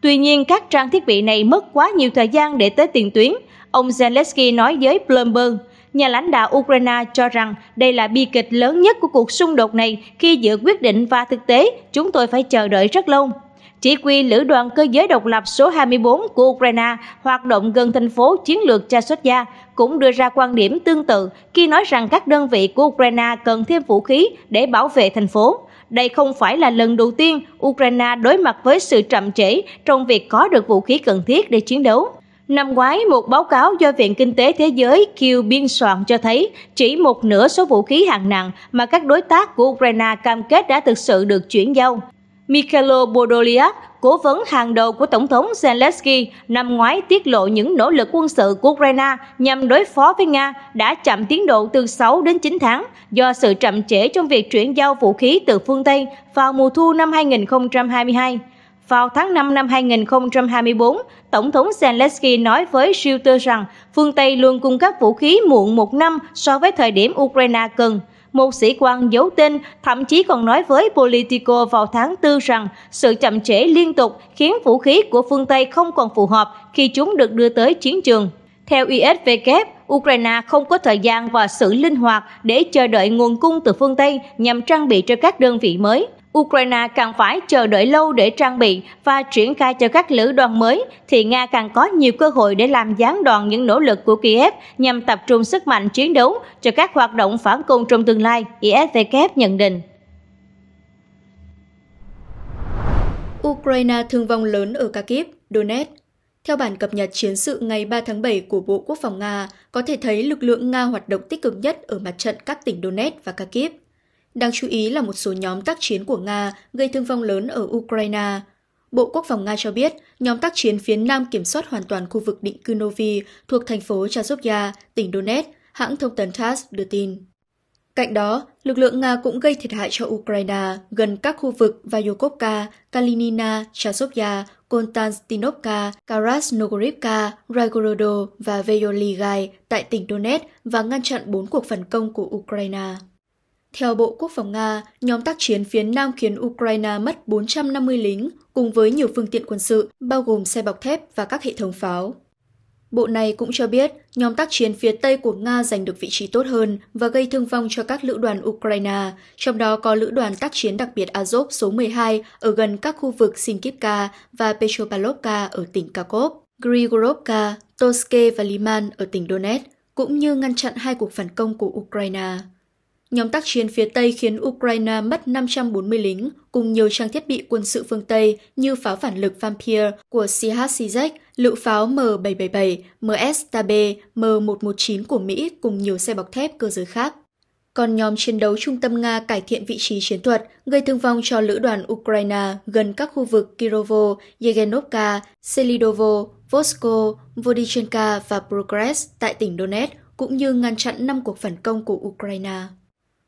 Tuy nhiên, các trang thiết bị này mất quá nhiều thời gian để tới tiền tuyến – Ông Zelensky nói với Bloomberg, nhà lãnh đạo Ukraine cho rằng đây là bi kịch lớn nhất của cuộc xung đột này khi giữa quyết định và thực tế, chúng tôi phải chờ đợi rất lâu. Chỉ huy Lữ đoàn Cơ giới Độc lập số 24 của Ukraine hoạt động gần thành phố chiến lược Chasovia cũng đưa ra quan điểm tương tự khi nói rằng các đơn vị của Ukraine cần thêm vũ khí để bảo vệ thành phố. Đây không phải là lần đầu tiên Ukraine đối mặt với sự chậm trễ trong việc có được vũ khí cần thiết để chiến đấu. Năm ngoái, một báo cáo do Viện Kinh tế Thế giới Q biên soạn cho thấy chỉ một nửa số vũ khí hạng nặng mà các đối tác của Ukraine cam kết đã thực sự được chuyển giao. Mikhailo Podolyak, cố vấn hàng đầu của Tổng thống Zelensky, năm ngoái tiết lộ những nỗ lực quân sự của Ukraine nhằm đối phó với Nga đã chậm tiến độ từ 6 đến 9 tháng do sự chậm trễ trong việc chuyển giao vũ khí từ phương Tây vào mùa thu năm 2022. Vào tháng 5 năm 2024, Tổng thống Zelensky nói với Reuters rằng phương Tây luôn cung cấp vũ khí muộn một năm so với thời điểm Ukraine cần. Một sĩ quan giấu tên thậm chí còn nói với Politico vào tháng 4 rằng sự chậm trễ liên tục khiến vũ khí của phương Tây không còn phù hợp khi chúng được đưa tới chiến trường. Theo ISW, Ukraine không có thời gian và sự linh hoạt để chờ đợi nguồn cung từ phương Tây nhằm trang bị cho các đơn vị mới. Ukraine càng phải chờ đợi lâu để trang bị và triển khai cho các lữ đoàn mới, thì Nga càng có nhiều cơ hội để làm gián đoạn những nỗ lực của Kiev nhằm tập trung sức mạnh chiến đấu cho các hoạt động phản công trong tương lai, ISVK nhận định. Ukraine thương vong lớn ở Kharkiv, Donetsk. Theo bản cập nhật chiến sự ngày 3 tháng 7 của Bộ Quốc phòng Nga, có thể thấy lực lượng Nga hoạt động tích cực nhất ở mặt trận các tỉnh Donetsk và Kharkiv – Đáng chú ý là một số nhóm tác chiến của Nga gây thương vong lớn ở Ukraine. Bộ Quốc phòng Nga cho biết, nhóm tác chiến phía Nam kiểm soát hoàn toàn khu vực định cư Novi thuộc thành phố Chazovya, tỉnh Donetsk, hãng thông tấn TASS đưa tin. Cạnh đó, lực lượng Nga cũng gây thiệt hại cho Ukraine gần các khu vực Vyokovka, Kalinina, Chasovya, Konstantinovka, karasnogorivka Ragorodo và Veyoligai tại tỉnh Donetsk và ngăn chặn bốn cuộc phản công của Ukraine. Theo Bộ Quốc phòng Nga, nhóm tác chiến phía Nam khiến Ukraine mất 450 lính cùng với nhiều phương tiện quân sự, bao gồm xe bọc thép và các hệ thống pháo. Bộ này cũng cho biết nhóm tác chiến phía Tây của Nga giành được vị trí tốt hơn và gây thương vong cho các lữ đoàn Ukraine, trong đó có lữ đoàn tác chiến đặc biệt Azov số 12 ở gần các khu vực Sinkivka và Petropalovka ở tỉnh Kharkov, Grigorovka, Toske và Liman ở tỉnh Donetsk, cũng như ngăn chặn hai cuộc phản công của Ukraine. Nhóm tác chiến phía Tây khiến Ukraine mất 540 lính cùng nhiều trang thiết bị quân sự phương Tây như pháo phản lực Vampir của CH-CZ, lựu pháo M777, MS-TB, M119 của Mỹ cùng nhiều xe bọc thép cơ giới khác. Còn nhóm chiến đấu trung tâm Nga cải thiện vị trí chiến thuật, gây thương vong cho lữ đoàn Ukraine gần các khu vực Kirovo, Yegenovka, Selidovo, Vosko, Vodichenka và Progress tại tỉnh Donetsk, cũng như ngăn chặn năm cuộc phản công của Ukraine.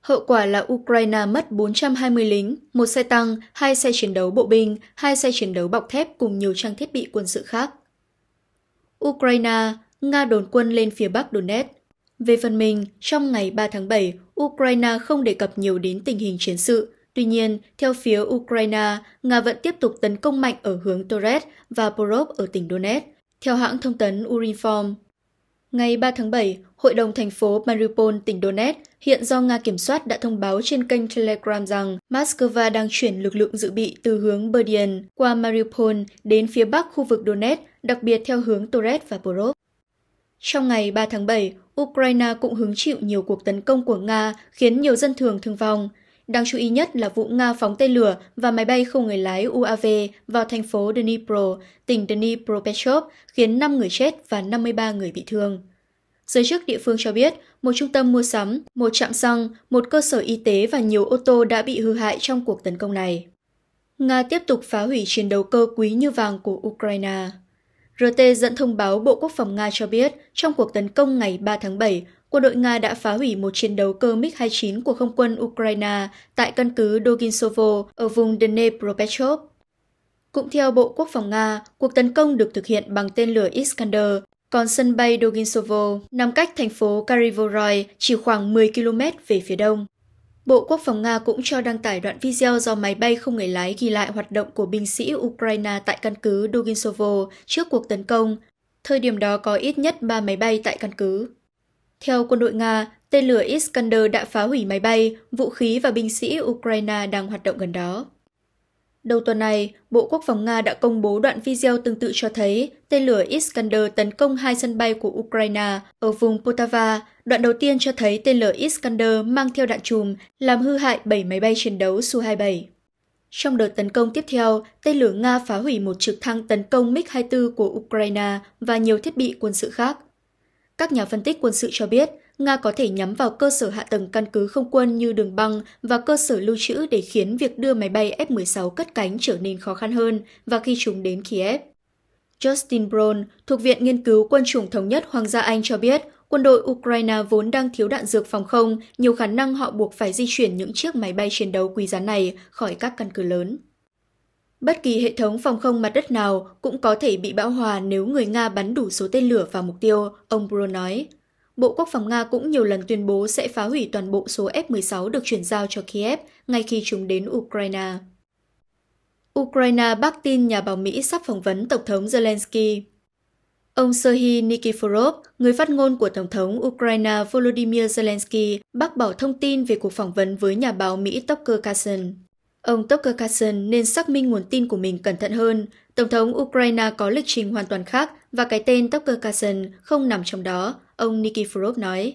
Hậu quả là Ukraine mất 420 lính, một xe tăng, hai xe chiến đấu bộ binh, hai xe chiến đấu bọc thép cùng nhiều trang thiết bị quân sự khác. Ukraine, Nga đồn quân lên phía bắc Donetsk. Về phần mình, trong ngày 3 tháng 7, Ukraine không đề cập nhiều đến tình hình chiến sự. Tuy nhiên, theo phía Ukraine, Nga vẫn tiếp tục tấn công mạnh ở hướng Torres và Porov ở tỉnh Donetsk, theo hãng thông tấn Urinform. Ngày 3 tháng 7, Hội đồng thành phố Mariupol, tỉnh Donetsk, hiện do Nga kiểm soát đã thông báo trên kênh Telegram rằng Moscow đang chuyển lực lượng dự bị từ hướng Berdian qua Mariupol đến phía bắc khu vực Donetsk, đặc biệt theo hướng Torres và Porov. Trong ngày 3 tháng 7, Ukraine cũng hứng chịu nhiều cuộc tấn công của Nga khiến nhiều dân thường thương vong. Đáng chú ý nhất là vụ Nga phóng tên lửa và máy bay không người lái UAV vào thành phố Dnipro, tỉnh Dnipropetrovsk, khiến 5 người chết và 53 người bị thương. Giới chức địa phương cho biết, một trung tâm mua sắm, một trạm xăng, một cơ sở y tế và nhiều ô tô đã bị hư hại trong cuộc tấn công này. Nga tiếp tục phá hủy chiến đấu cơ quý như vàng của Ukraine. RT dẫn thông báo Bộ Quốc phòng Nga cho biết, trong cuộc tấn công ngày 3 tháng 7, quân đội Nga đã phá hủy một chiến đấu cơ MiG-29 của không quân Ukraine tại căn cứ Doginsovo ở vùng Dnepropetrovsk. Cũng theo Bộ Quốc phòng Nga, cuộc tấn công được thực hiện bằng tên lửa Iskander, còn sân bay Doginsovo nằm cách thành phố Karivoroy chỉ khoảng 10 km về phía đông. Bộ Quốc phòng Nga cũng cho đăng tải đoạn video do máy bay không người lái ghi lại hoạt động của binh sĩ Ukraine tại căn cứ Doginsovo trước cuộc tấn công. Thời điểm đó có ít nhất 3 máy bay tại căn cứ. Theo quân đội Nga, tên lửa Iskander đã phá hủy máy bay, vũ khí và binh sĩ Ukraine đang hoạt động gần đó. Đầu tuần này, Bộ Quốc phòng Nga đã công bố đoạn video tương tự cho thấy tên lửa Iskander tấn công hai sân bay của Ukraine ở vùng Poltava. Đoạn đầu tiên cho thấy tên lửa Iskander mang theo đạn chùm làm hư hại 7 máy bay chiến đấu Su-27. Trong đợt tấn công tiếp theo, tên lửa Nga phá hủy một trực thăng tấn công MiG-24 của Ukraine và nhiều thiết bị quân sự khác. Các nhà phân tích quân sự cho biết, Nga có thể nhắm vào cơ sở hạ tầng căn cứ không quân như đường băng và cơ sở lưu trữ để khiến việc đưa máy bay F-16 cất cánh trở nên khó khăn hơn và khi chúng đến Kiev. Justin Brown, thuộc Viện Nghiên cứu Quân chủng Thống nhất Hoàng gia Anh cho biết, quân đội Ukraine vốn đang thiếu đạn dược phòng không, nhiều khả năng họ buộc phải di chuyển những chiếc máy bay chiến đấu quý giá này khỏi các căn cứ lớn. Bất kỳ hệ thống phòng không mặt đất nào cũng có thể bị bão hòa nếu người Nga bắn đủ số tên lửa vào mục tiêu, ông Brown nói. Bộ Quốc phòng Nga cũng nhiều lần tuyên bố sẽ phá hủy toàn bộ số F-16 được chuyển giao cho Kiev ngay khi chúng đến Ukraine. Ukraine bác tin nhà báo Mỹ sắp phỏng vấn Tổng thống Zelensky. Ông Serhiy Nikiforov, người phát ngôn của Tổng thống Ukraine Volodymyr Zelensky, bác bỏ thông tin về cuộc phỏng vấn với nhà báo Mỹ Tucker Carlson. Ông Tucker Carlson nên xác minh nguồn tin của mình cẩn thận hơn. Tổng thống Ukraine có lịch trình hoàn toàn khác và cái tên Tucker Carlson không nằm trong đó, ông Nikiforov nói.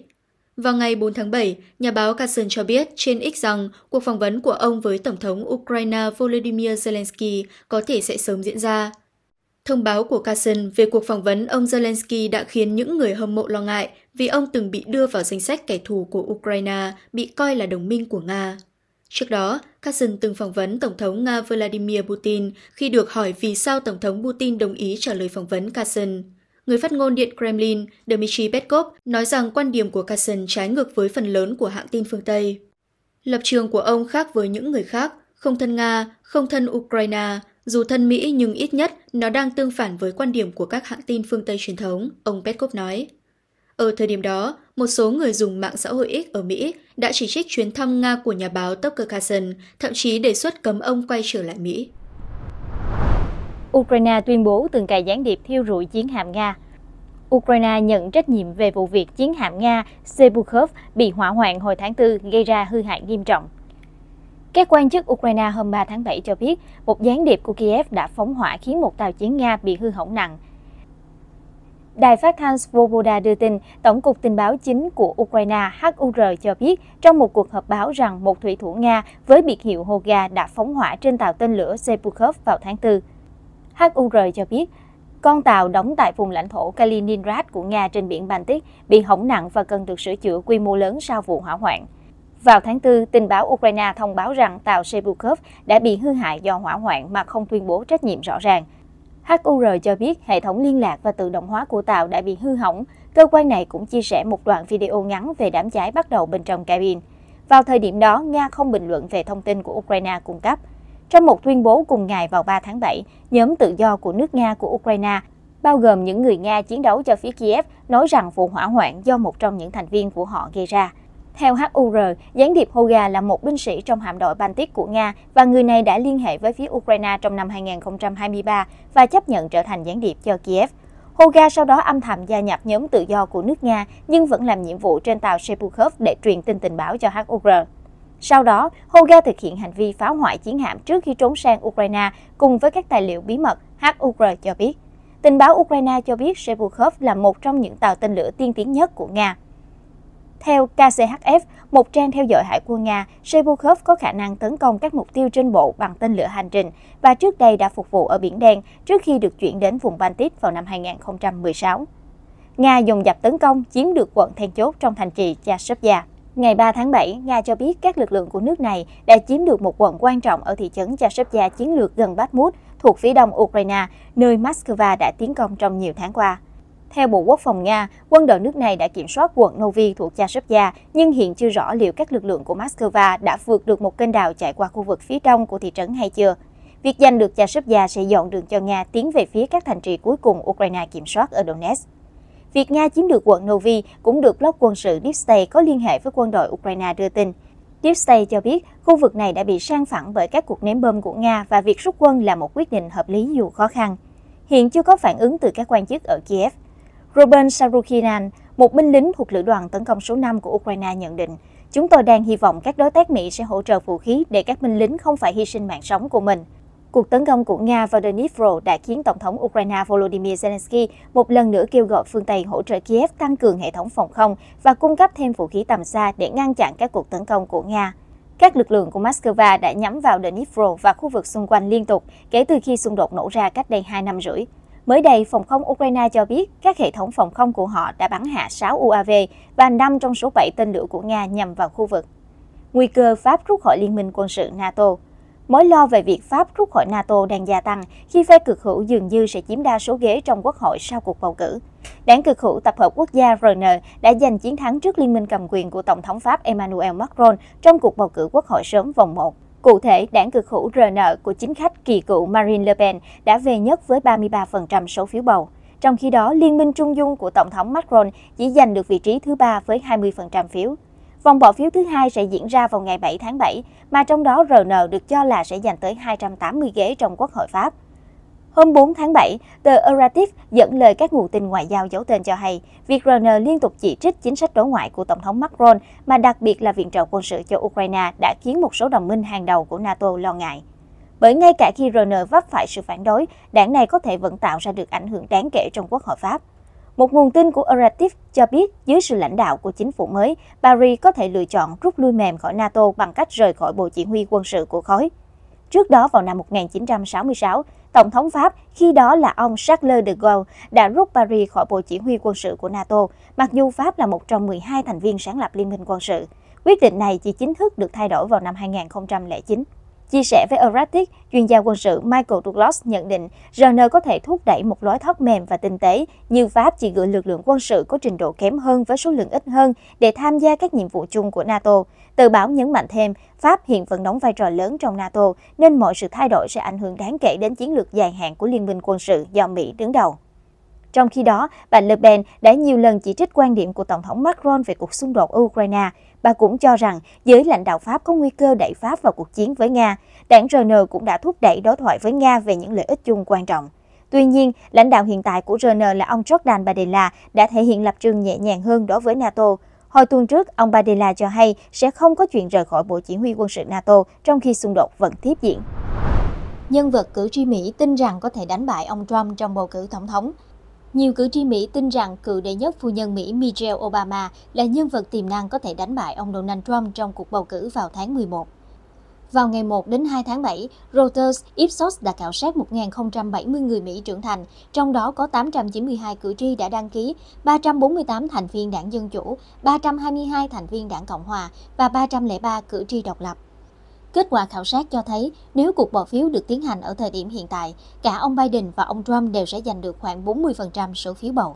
Vào ngày 4 tháng 7, nhà báo Kasson cho biết trên X rằng cuộc phỏng vấn của ông với Tổng thống Ukraine Volodymyr Zelensky có thể sẽ sớm diễn ra. Thông báo của Kasson về cuộc phỏng vấn ông Zelensky đã khiến những người hâm mộ lo ngại vì ông từng bị đưa vào danh sách kẻ thù của Ukraine bị coi là đồng minh của Nga. Trước đó, Kasson từng phỏng vấn Tổng thống Nga Vladimir Putin khi được hỏi vì sao Tổng thống Putin đồng ý trả lời phỏng vấn Kasson. Người phát ngôn Điện Kremlin Dmitry Peskov nói rằng quan điểm của Carson trái ngược với phần lớn của hãng tin phương Tây. Lập trường của ông khác với những người khác, không thân Nga, không thân Ukraine, dù thân Mỹ nhưng ít nhất nó đang tương phản với quan điểm của các hãng tin phương Tây truyền thống, ông Peskov nói. Ở thời điểm đó, một số người dùng mạng xã hội X ở Mỹ đã chỉ trích chuyến thăm Nga của nhà báo Tucker Carlson, thậm chí đề xuất cấm ông quay trở lại Mỹ. Ukraine tuyên bố từng cài gián điệp thiêu rụi chiến hạm Nga. Ukraine nhận trách nhiệm về vụ việc chiến hạm Nga Sebukhov bị hỏa hoạn hồi tháng 4 gây ra hư hại nghiêm trọng. Các quan chức Ukraine hôm 3 tháng 7 cho biết, một gián điệp của Kiev đã phóng hỏa khiến một tàu chiến Nga bị hư hỏng nặng. Đài phát thanh Svoboda đưa tin, Tổng cục Tình báo chính của Ukraine HUR cho biết trong một cuộc họp báo rằng một thủy thủ Nga với biệt hiệu Hoga đã phóng hỏa trên tàu tên lửa Sepukhov vào tháng 4. HUR cho biết, con tàu đóng tại vùng lãnh thổ Kaliningrad của Nga trên biển Baltic bị hỏng nặng và cần được sửa chữa quy mô lớn sau vụ hỏa hoạn. Vào tháng 4, tình báo Ukraine thông báo rằng tàu Sebukov đã bị hư hại do hỏa hoạn mà không tuyên bố trách nhiệm rõ ràng. HUR cho biết hệ thống liên lạc và tự động hóa của tàu đã bị hư hỏng. Cơ quan này cũng chia sẻ một đoạn video ngắn về đám cháy bắt đầu bên trong cabin. Vào thời điểm đó, Nga không bình luận về thông tin của Ukraine cung cấp. Trong một tuyên bố cùng ngày vào 3 tháng 7, nhóm tự do của nước Nga của Ukraine bao gồm những người Nga chiến đấu cho phía Kiev, nói rằng vụ hỏa hoạn do một trong những thành viên của họ gây ra. Theo HUR, gián điệp Hoga là một binh sĩ trong hạm đội Baltic của Nga và người này đã liên hệ với phía Ukraine trong năm 2023 và chấp nhận trở thành gián điệp cho Kiev. Hoga sau đó âm thầm gia nhập nhóm tự do của nước Nga nhưng vẫn làm nhiệm vụ trên tàu Sepukov để truyền tin tình báo cho HUR. Sau đó, Hoga thực hiện hành vi phá hoại chiến hạm trước khi trốn sang Ukraine cùng với các tài liệu bí mật, HUR cho biết. Tình báo Ukraine cho biết Shebukhov là một trong những tàu tên lửa tiên tiến nhất của Nga. Theo KCHF, một trang theo dõi hải quân Nga, Shebukhov có khả năng tấn công các mục tiêu trên bộ bằng tên lửa hành trình và trước đây đã phục vụ ở Biển Đen trước khi được chuyển đến vùng Baltic vào năm 2016. Nga dùng dập tấn công chiếm được quận then chốt trong thành trì Chasovia. Ngày 3 tháng 7, Nga cho biết các lực lượng của nước này đã chiếm được một quận quan trọng ở thị trấn Chashevya chiến lược gần Bakhmut, thuộc phía đông Ukraine, nơi Moscow đã tiến công trong nhiều tháng qua. Theo Bộ Quốc phòng Nga, quân đội nước này đã kiểm soát quận Novi thuộc Chashevya, nhưng hiện chưa rõ liệu các lực lượng của Moscow đã vượt được một kênh đào chạy qua khu vực phía đông của thị trấn hay chưa. Việc giành được Chashevya sẽ dọn đường cho Nga tiến về phía các thành trì cuối cùng Ukraine kiểm soát ở Donetsk. Việc Nga chiếm được quận Novi cũng được blog quân sự Deep State có liên hệ với quân đội Ukraine đưa tin. Deep State cho biết khu vực này đã bị sang phẳng bởi các cuộc ném bom của Nga và việc rút quân là một quyết định hợp lý dù khó khăn. Hiện chưa có phản ứng từ các quan chức ở Kiev. Robert Sarukhinan, một binh lính thuộc lữ đoàn tấn công số 5 của Ukraine nhận định, chúng tôi đang hy vọng các đối tác Mỹ sẽ hỗ trợ vũ khí để các binh lính không phải hy sinh mạng sống của mình. Cuộc tấn công của Nga vào Dnipro đã khiến Tổng thống Ukraine Volodymyr Zelensky một lần nữa kêu gọi phương Tây hỗ trợ Kiev tăng cường hệ thống phòng không và cung cấp thêm vũ khí tầm xa để ngăn chặn các cuộc tấn công của Nga. Các lực lượng của Moscow đã nhắm vào Dnipro và khu vực xung quanh liên tục kể từ khi xung đột nổ ra cách đây 2 năm rưỡi. Mới đây, phòng không Ukraine cho biết các hệ thống phòng không của họ đã bắn hạ 6 UAV và 5 trong số 7 tên lửa của Nga nhằm vào khu vực. Nguy cơ Pháp rút khỏi Liên minh quân sự NATO Mối lo về việc Pháp rút khỏi NATO đang gia tăng khi phe cực hữu dường như sẽ chiếm đa số ghế trong quốc hội sau cuộc bầu cử. Đảng cực hữu Tập hợp Quốc gia RN đã giành chiến thắng trước liên minh cầm quyền của Tổng thống Pháp Emmanuel Macron trong cuộc bầu cử quốc hội sớm vòng 1. Cụ thể, đảng cực hữu RN của chính khách kỳ cựu Marine Le Pen đã về nhất với 33% số phiếu bầu. Trong khi đó, Liên minh Trung Dung của Tổng thống Macron chỉ giành được vị trí thứ ba với 20% phiếu. Vòng bỏ phiếu thứ hai sẽ diễn ra vào ngày 7 tháng 7, mà trong đó RN được cho là sẽ giành tới 280 ghế trong Quốc hội Pháp. Hôm 4 tháng 7, tờ Euratif dẫn lời các nguồn tin ngoại giao giấu tên cho hay, việc RN liên tục chỉ trích chính sách đối ngoại của Tổng thống Macron, mà đặc biệt là viện trợ quân sự cho Ukraine đã khiến một số đồng minh hàng đầu của NATO lo ngại. Bởi ngay cả khi RN vấp phải sự phản đối, đảng này có thể vẫn tạo ra được ảnh hưởng đáng kể trong Quốc hội Pháp. Một nguồn tin của Oratif cho biết dưới sự lãnh đạo của chính phủ mới, Paris có thể lựa chọn rút lui mềm khỏi NATO bằng cách rời khỏi Bộ Chỉ huy quân sự của khối. Trước đó vào năm 1966, Tổng thống Pháp, khi đó là ông Charles de Gaulle, đã rút Paris khỏi Bộ Chỉ huy quân sự của NATO, mặc dù Pháp là một trong 12 thành viên sáng lập Liên minh quân sự. Quyết định này chỉ chính thức được thay đổi vào năm 2009. Chia sẻ với Erratic, chuyên gia quân sự Michael Douglas nhận định RN có thể thúc đẩy một lối thoát mềm và tinh tế như Pháp chỉ gửi lực lượng quân sự có trình độ kém hơn với số lượng ít hơn để tham gia các nhiệm vụ chung của NATO. Tờ báo nhấn mạnh thêm, Pháp hiện vẫn đóng vai trò lớn trong NATO nên mọi sự thay đổi sẽ ảnh hưởng đáng kể đến chiến lược dài hạn của Liên minh quân sự do Mỹ đứng đầu. Trong khi đó, bà Le Pen đã nhiều lần chỉ trích quan điểm của Tổng thống Macron về cuộc xung đột Ukraine. Bà cũng cho rằng giới lãnh đạo Pháp có nguy cơ đẩy Pháp vào cuộc chiến với Nga. Đảng RN cũng đã thúc đẩy đối thoại với Nga về những lợi ích chung quan trọng. Tuy nhiên, lãnh đạo hiện tại của RN là ông Jordan Badella đã thể hiện lập trường nhẹ nhàng hơn đối với NATO. Hồi tuần trước, ông Badella cho hay sẽ không có chuyện rời khỏi Bộ Chỉ huy quân sự NATO trong khi xung đột vẫn tiếp diễn. Nhân vật cử tri Mỹ tin rằng có thể đánh bại ông Trump trong bầu cử tổng thống. Nhiều cử tri Mỹ tin rằng cựu đệ nhất phu nhân Mỹ Michelle Obama là nhân vật tiềm năng có thể đánh bại ông Donald Trump trong cuộc bầu cử vào tháng 11. Vào ngày 1 đến 2 tháng 7, Reuters Ipsos đã khảo sát 1.070 người Mỹ trưởng thành, trong đó có 892 cử tri đã đăng ký, 348 thành viên đảng Dân Chủ, 322 thành viên đảng Cộng Hòa và 303 cử tri độc lập. Kết quả khảo sát cho thấy nếu cuộc bỏ phiếu được tiến hành ở thời điểm hiện tại, cả ông Biden và ông Trump đều sẽ giành được khoảng 40% số phiếu bầu.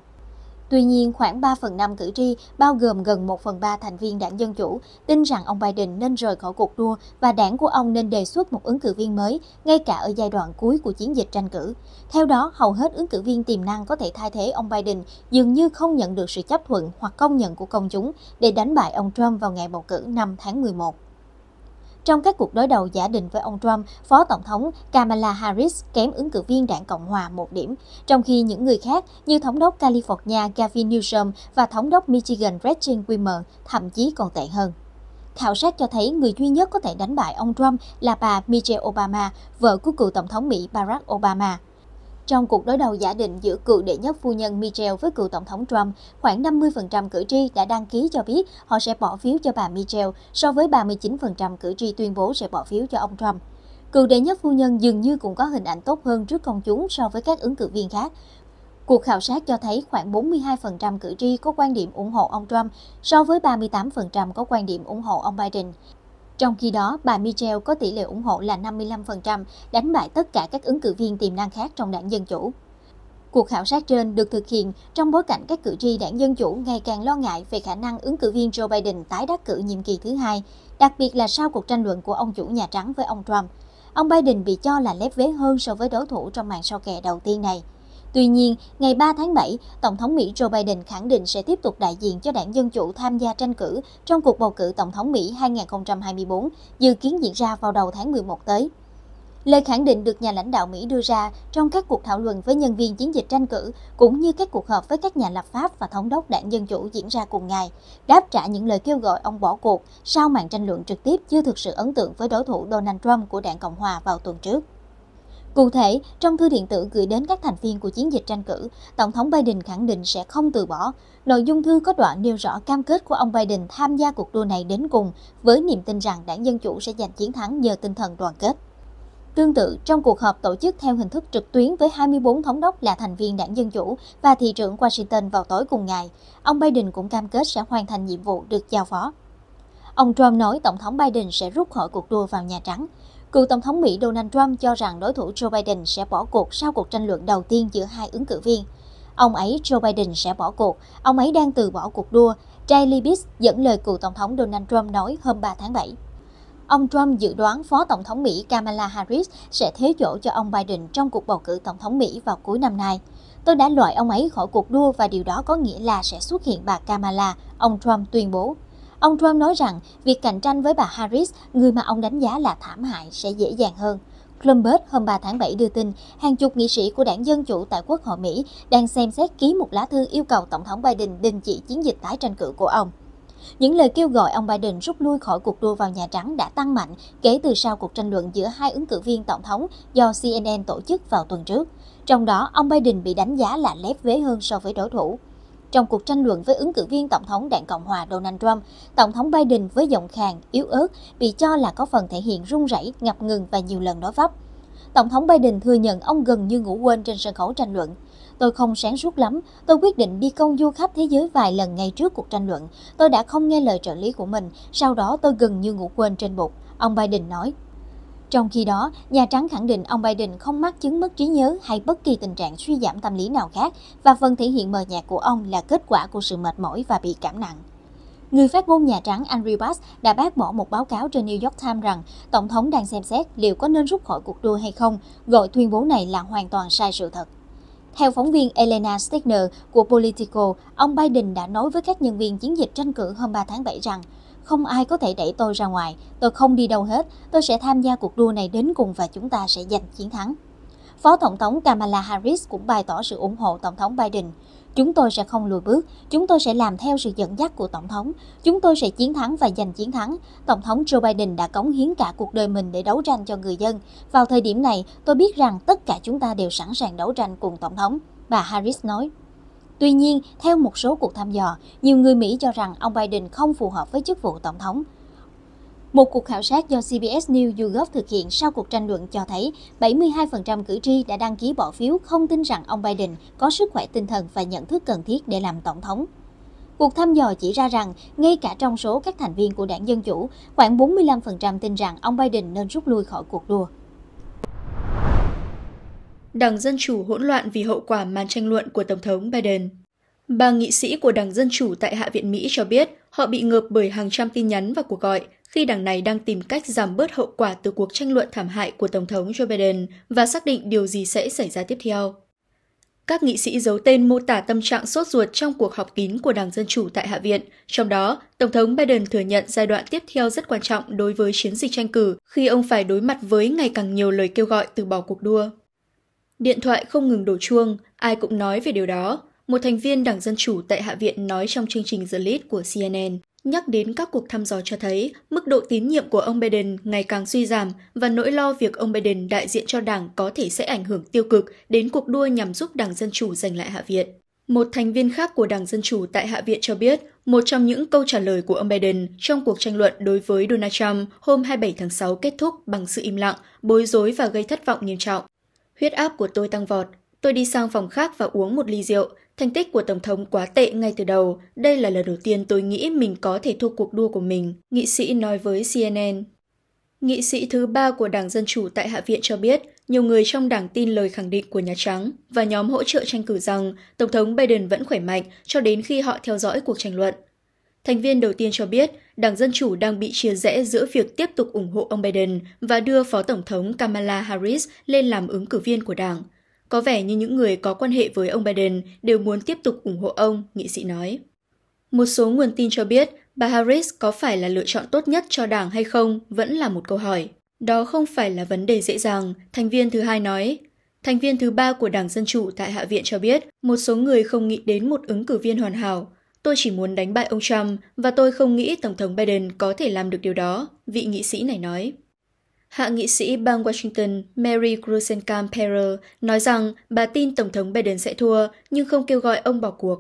Tuy nhiên, khoảng 3 phần 5 cử tri, bao gồm gần 1 phần 3 thành viên đảng Dân Chủ, tin rằng ông Biden nên rời khỏi cuộc đua và đảng của ông nên đề xuất một ứng cử viên mới, ngay cả ở giai đoạn cuối của chiến dịch tranh cử. Theo đó, hầu hết ứng cử viên tiềm năng có thể thay thế ông Biden dường như không nhận được sự chấp thuận hoặc công nhận của công chúng để đánh bại ông Trump vào ngày bầu cử năm tháng 11. Trong các cuộc đối đầu giả định với ông Trump, Phó Tổng thống Kamala Harris kém ứng cử viên đảng Cộng hòa một điểm, trong khi những người khác như Thống đốc California Gavin Newsom và Thống đốc Michigan Gretchen Whitmer thậm chí còn tệ hơn. Khảo sát cho thấy người duy nhất có thể đánh bại ông Trump là bà Michelle Obama, vợ của cựu Tổng thống Mỹ Barack Obama. Trong cuộc đối đầu giả định giữa cựu đệ nhất phu nhân michelle với cựu tổng thống Trump, khoảng 50% cử tri đã đăng ký cho biết họ sẽ bỏ phiếu cho bà michelle so với 39% cử tri tuyên bố sẽ bỏ phiếu cho ông Trump. Cựu đệ nhất phu nhân dường như cũng có hình ảnh tốt hơn trước công chúng so với các ứng cử viên khác. Cuộc khảo sát cho thấy khoảng 42% cử tri có quan điểm ủng hộ ông Trump so với 38% có quan điểm ủng hộ ông Biden. Trong khi đó, bà Michel có tỷ lệ ủng hộ là 55%, đánh bại tất cả các ứng cử viên tiềm năng khác trong đảng Dân Chủ. Cuộc khảo sát trên được thực hiện trong bối cảnh các cử tri đảng Dân Chủ ngày càng lo ngại về khả năng ứng cử viên Joe Biden tái đắc cử nhiệm kỳ thứ hai, đặc biệt là sau cuộc tranh luận của ông chủ Nhà Trắng với ông Trump. Ông Biden bị cho là lép vế hơn so với đối thủ trong màn so kè đầu tiên này. Tuy nhiên, ngày 3 tháng 7, Tổng thống Mỹ Joe Biden khẳng định sẽ tiếp tục đại diện cho đảng Dân Chủ tham gia tranh cử trong cuộc bầu cử Tổng thống Mỹ 2024, dự kiến diễn ra vào đầu tháng 11 tới. Lời khẳng định được nhà lãnh đạo Mỹ đưa ra trong các cuộc thảo luận với nhân viên chiến dịch tranh cử cũng như các cuộc họp với các nhà lập pháp và thống đốc đảng Dân Chủ diễn ra cùng ngày, đáp trả những lời kêu gọi ông bỏ cuộc sau màn tranh luận trực tiếp chưa thực sự ấn tượng với đối thủ Donald Trump của đảng Cộng Hòa vào tuần trước. Cụ thể, trong thư điện tử gửi đến các thành viên của chiến dịch tranh cử, Tổng thống Biden khẳng định sẽ không từ bỏ. Nội dung thư có đoạn nêu rõ cam kết của ông Biden tham gia cuộc đua này đến cùng với niềm tin rằng đảng Dân Chủ sẽ giành chiến thắng nhờ tinh thần đoàn kết. Tương tự, trong cuộc họp tổ chức theo hình thức trực tuyến với 24 thống đốc là thành viên đảng Dân Chủ và thị trưởng Washington vào tối cùng ngày, ông Biden cũng cam kết sẽ hoàn thành nhiệm vụ được giao phó. Ông Trump nói Tổng thống Biden sẽ rút khỏi cuộc đua vào Nhà Trắng – Cựu Tổng thống Mỹ Donald Trump cho rằng đối thủ Joe Biden sẽ bỏ cuộc sau cuộc tranh luận đầu tiên giữa hai ứng cử viên. Ông ấy, Joe Biden, sẽ bỏ cuộc. Ông ấy đang từ bỏ cuộc đua. Jay Beast dẫn lời cựu Tổng thống Donald Trump nói hôm 3 tháng 7. Ông Trump dự đoán Phó Tổng thống Mỹ Kamala Harris sẽ thế chỗ cho ông Biden trong cuộc bầu cử Tổng thống Mỹ vào cuối năm nay. Tôi đã loại ông ấy khỏi cuộc đua và điều đó có nghĩa là sẽ xuất hiện bà Kamala, ông Trump tuyên bố. Ông Trump nói rằng việc cạnh tranh với bà Harris, người mà ông đánh giá là thảm hại, sẽ dễ dàng hơn. Bloomberg hôm 3 tháng 7 đưa tin, hàng chục nghị sĩ của đảng Dân Chủ tại Quốc hội Mỹ đang xem xét ký một lá thư yêu cầu Tổng thống Biden đình chỉ chiến dịch tái tranh cử của ông. Những lời kêu gọi ông Biden rút lui khỏi cuộc đua vào Nhà Trắng đã tăng mạnh kể từ sau cuộc tranh luận giữa hai ứng cử viên tổng thống do CNN tổ chức vào tuần trước. Trong đó, ông Biden bị đánh giá là lép vế hơn so với đối thủ trong cuộc tranh luận với ứng cử viên Tổng thống Đảng Cộng hòa Donald Trump, Tổng thống Biden với giọng khàn, yếu ớt bị cho là có phần thể hiện run rẩy, ngập ngừng và nhiều lần nói vấp. Tổng thống Biden thừa nhận ông gần như ngủ quên trên sân khấu tranh luận. Tôi không sáng suốt lắm, tôi quyết định đi công du khắp thế giới vài lần ngay trước cuộc tranh luận. Tôi đã không nghe lời trợ lý của mình, sau đó tôi gần như ngủ quên trên bục, ông Biden nói. Trong khi đó, Nhà Trắng khẳng định ông Biden không mắc chứng mất trí nhớ hay bất kỳ tình trạng suy giảm tâm lý nào khác và phần thể hiện mờ nhạt của ông là kết quả của sự mệt mỏi và bị cảm nặng. Người phát ngôn Nhà Trắng Andrew Bass đã bác bỏ một báo cáo trên New York Times rằng Tổng thống đang xem xét liệu có nên rút khỏi cuộc đua hay không, gọi tuyên bố này là hoàn toàn sai sự thật. Theo phóng viên Elena Stegner của Politico, ông Biden đã nói với các nhân viên chiến dịch tranh cử hôm 3 tháng 7 rằng không ai có thể đẩy tôi ra ngoài, tôi không đi đâu hết, tôi sẽ tham gia cuộc đua này đến cùng và chúng ta sẽ giành chiến thắng. Phó Tổng thống Kamala Harris cũng bày tỏ sự ủng hộ Tổng thống Biden. Chúng tôi sẽ không lùi bước, chúng tôi sẽ làm theo sự dẫn dắt của Tổng thống, chúng tôi sẽ chiến thắng và giành chiến thắng. Tổng thống Joe Biden đã cống hiến cả cuộc đời mình để đấu tranh cho người dân. Vào thời điểm này, tôi biết rằng tất cả chúng ta đều sẵn sàng đấu tranh cùng Tổng thống, bà Harris nói. Tuy nhiên, theo một số cuộc thăm dò, nhiều người Mỹ cho rằng ông Biden không phù hợp với chức vụ tổng thống. Một cuộc khảo sát do CBS News YouGov thực hiện sau cuộc tranh luận cho thấy 72% cử tri đã đăng ký bỏ phiếu không tin rằng ông Biden có sức khỏe tinh thần và nhận thức cần thiết để làm tổng thống. Cuộc thăm dò chỉ ra rằng, ngay cả trong số các thành viên của đảng Dân Chủ, khoảng 45% tin rằng ông Biden nên rút lui khỏi cuộc đua. Đảng Dân Chủ hỗn loạn vì hậu quả màn tranh luận của Tổng thống Biden. Ba nghị sĩ của Đảng Dân Chủ tại Hạ viện Mỹ cho biết họ bị ngợp bởi hàng trăm tin nhắn và cuộc gọi khi đảng này đang tìm cách giảm bớt hậu quả từ cuộc tranh luận thảm hại của Tổng thống Joe Biden và xác định điều gì sẽ xảy ra tiếp theo. Các nghị sĩ giấu tên mô tả tâm trạng sốt ruột trong cuộc họp kín của Đảng Dân Chủ tại Hạ viện. Trong đó, Tổng thống Biden thừa nhận giai đoạn tiếp theo rất quan trọng đối với chiến dịch tranh cử khi ông phải đối mặt với ngày càng nhiều lời kêu gọi từ bỏ cuộc đua. Điện thoại không ngừng đổ chuông, ai cũng nói về điều đó. Một thành viên Đảng Dân Chủ tại Hạ viện nói trong chương trình The Lead của CNN nhắc đến các cuộc thăm dò cho thấy mức độ tín nhiệm của ông Biden ngày càng suy giảm và nỗi lo việc ông Biden đại diện cho đảng có thể sẽ ảnh hưởng tiêu cực đến cuộc đua nhằm giúp Đảng Dân Chủ giành lại Hạ viện. Một thành viên khác của Đảng Dân Chủ tại Hạ viện cho biết, một trong những câu trả lời của ông Biden trong cuộc tranh luận đối với Donald Trump hôm 27 tháng 6 kết thúc bằng sự im lặng, bối rối và gây thất vọng nghiêm trọng. Huyết áp của tôi tăng vọt. Tôi đi sang phòng khác và uống một ly rượu. Thành tích của Tổng thống quá tệ ngay từ đầu. Đây là lần đầu tiên tôi nghĩ mình có thể thua cuộc đua của mình, nghị sĩ nói với CNN. Nghị sĩ thứ ba của Đảng Dân Chủ tại Hạ viện cho biết nhiều người trong đảng tin lời khẳng định của Nhà Trắng và nhóm hỗ trợ tranh cử rằng Tổng thống Biden vẫn khỏe mạnh cho đến khi họ theo dõi cuộc tranh luận. Thành viên đầu tiên cho biết Đảng Dân Chủ đang bị chia rẽ giữa việc tiếp tục ủng hộ ông Biden và đưa Phó Tổng thống Kamala Harris lên làm ứng cử viên của đảng. Có vẻ như những người có quan hệ với ông Biden đều muốn tiếp tục ủng hộ ông, nghị sĩ nói. Một số nguồn tin cho biết bà Harris có phải là lựa chọn tốt nhất cho đảng hay không vẫn là một câu hỏi. Đó không phải là vấn đề dễ dàng, thành viên thứ hai nói. Thành viên thứ ba của Đảng Dân Chủ tại Hạ viện cho biết một số người không nghĩ đến một ứng cử viên hoàn hảo, Tôi chỉ muốn đánh bại ông Trump và tôi không nghĩ Tổng thống Biden có thể làm được điều đó, vị nghị sĩ này nói. Hạ nghị sĩ bang Washington Mary Grusenkamp Perrer nói rằng bà tin Tổng thống Biden sẽ thua nhưng không kêu gọi ông bỏ cuộc.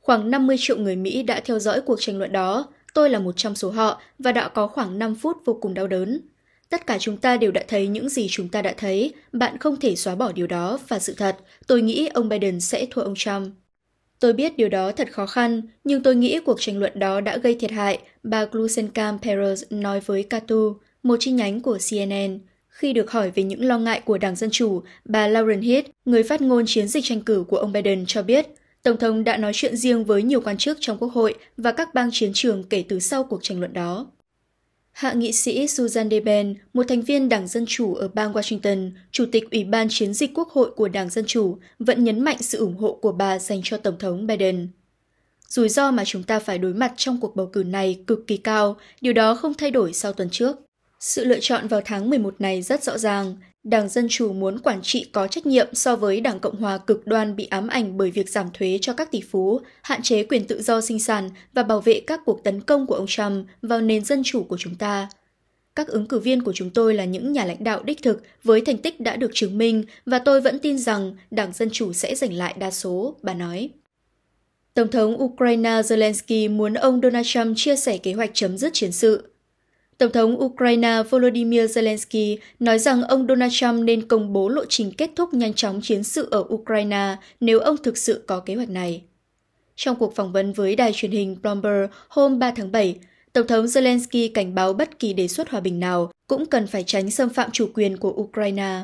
Khoảng 50 triệu người Mỹ đã theo dõi cuộc tranh luận đó, tôi là một trong số họ và đã có khoảng 5 phút vô cùng đau đớn. Tất cả chúng ta đều đã thấy những gì chúng ta đã thấy, bạn không thể xóa bỏ điều đó và sự thật, tôi nghĩ ông Biden sẽ thua ông Trump. Tôi biết điều đó thật khó khăn, nhưng tôi nghĩ cuộc tranh luận đó đã gây thiệt hại, bà Glusenkamp Perez nói với Katu, một chi nhánh của CNN. Khi được hỏi về những lo ngại của Đảng Dân Chủ, bà Lauren Hitt, người phát ngôn chiến dịch tranh cử của ông Biden cho biết, Tổng thống đã nói chuyện riêng với nhiều quan chức trong Quốc hội và các bang chiến trường kể từ sau cuộc tranh luận đó. Hạ nghị sĩ Susan Deben, một thành viên Đảng Dân Chủ ở bang Washington, Chủ tịch Ủy ban Chiến dịch Quốc hội của Đảng Dân Chủ, vẫn nhấn mạnh sự ủng hộ của bà dành cho Tổng thống Biden. Rủi ro mà chúng ta phải đối mặt trong cuộc bầu cử này cực kỳ cao, điều đó không thay đổi sau tuần trước. Sự lựa chọn vào tháng 11 này rất rõ ràng, Đảng Dân Chủ muốn quản trị có trách nhiệm so với Đảng Cộng Hòa cực đoan bị ám ảnh bởi việc giảm thuế cho các tỷ phú, hạn chế quyền tự do sinh sản và bảo vệ các cuộc tấn công của ông Trump vào nền dân chủ của chúng ta. Các ứng cử viên của chúng tôi là những nhà lãnh đạo đích thực với thành tích đã được chứng minh và tôi vẫn tin rằng Đảng Dân Chủ sẽ giành lại đa số, bà nói. Tổng thống Ukraine Zelensky muốn ông Donald Trump chia sẻ kế hoạch chấm dứt chiến sự. Tổng thống Ukraine Volodymyr Zelensky nói rằng ông Donald Trump nên công bố lộ trình kết thúc nhanh chóng chiến sự ở Ukraine nếu ông thực sự có kế hoạch này. Trong cuộc phỏng vấn với đài truyền hình Bloomberg hôm 3 tháng 7, Tổng thống Zelensky cảnh báo bất kỳ đề xuất hòa bình nào cũng cần phải tránh xâm phạm chủ quyền của Ukraine.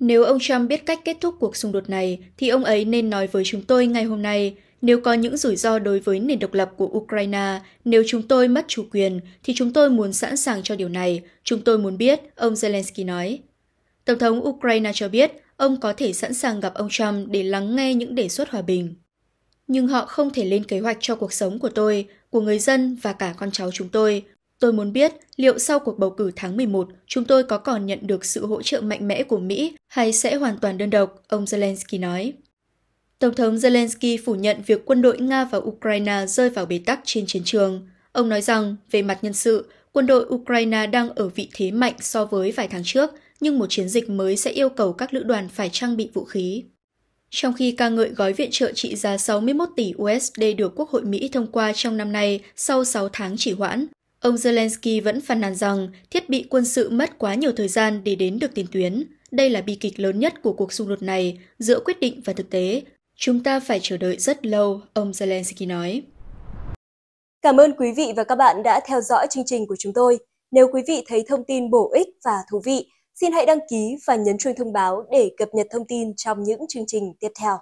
Nếu ông Trump biết cách kết thúc cuộc xung đột này, thì ông ấy nên nói với chúng tôi ngày hôm nay – nếu có những rủi ro đối với nền độc lập của Ukraine, nếu chúng tôi mất chủ quyền, thì chúng tôi muốn sẵn sàng cho điều này. Chúng tôi muốn biết, ông Zelensky nói. Tổng thống Ukraine cho biết ông có thể sẵn sàng gặp ông Trump để lắng nghe những đề xuất hòa bình. Nhưng họ không thể lên kế hoạch cho cuộc sống của tôi, của người dân và cả con cháu chúng tôi. Tôi muốn biết liệu sau cuộc bầu cử tháng 11, chúng tôi có còn nhận được sự hỗ trợ mạnh mẽ của Mỹ hay sẽ hoàn toàn đơn độc, ông Zelensky nói. Tổng thống Zelensky phủ nhận việc quân đội Nga và Ukraine rơi vào bế tắc trên chiến trường. Ông nói rằng, về mặt nhân sự, quân đội Ukraine đang ở vị thế mạnh so với vài tháng trước, nhưng một chiến dịch mới sẽ yêu cầu các lữ đoàn phải trang bị vũ khí. Trong khi ca ngợi gói viện trợ trị giá 61 tỷ USD được Quốc hội Mỹ thông qua trong năm nay sau 6 tháng chỉ hoãn, ông Zelensky vẫn phàn nàn rằng thiết bị quân sự mất quá nhiều thời gian để đến được tiền tuyến. Đây là bi kịch lớn nhất của cuộc xung đột này, giữa quyết định và thực tế, Chúng ta phải chờ đợi rất lâu, ông Zelensky nói. Cảm ơn quý vị và các bạn đã theo dõi chương trình của chúng tôi. Nếu quý vị thấy thông tin bổ ích và thú vị, xin hãy đăng ký và nhấn chuông thông báo để cập nhật thông tin trong những chương trình tiếp theo.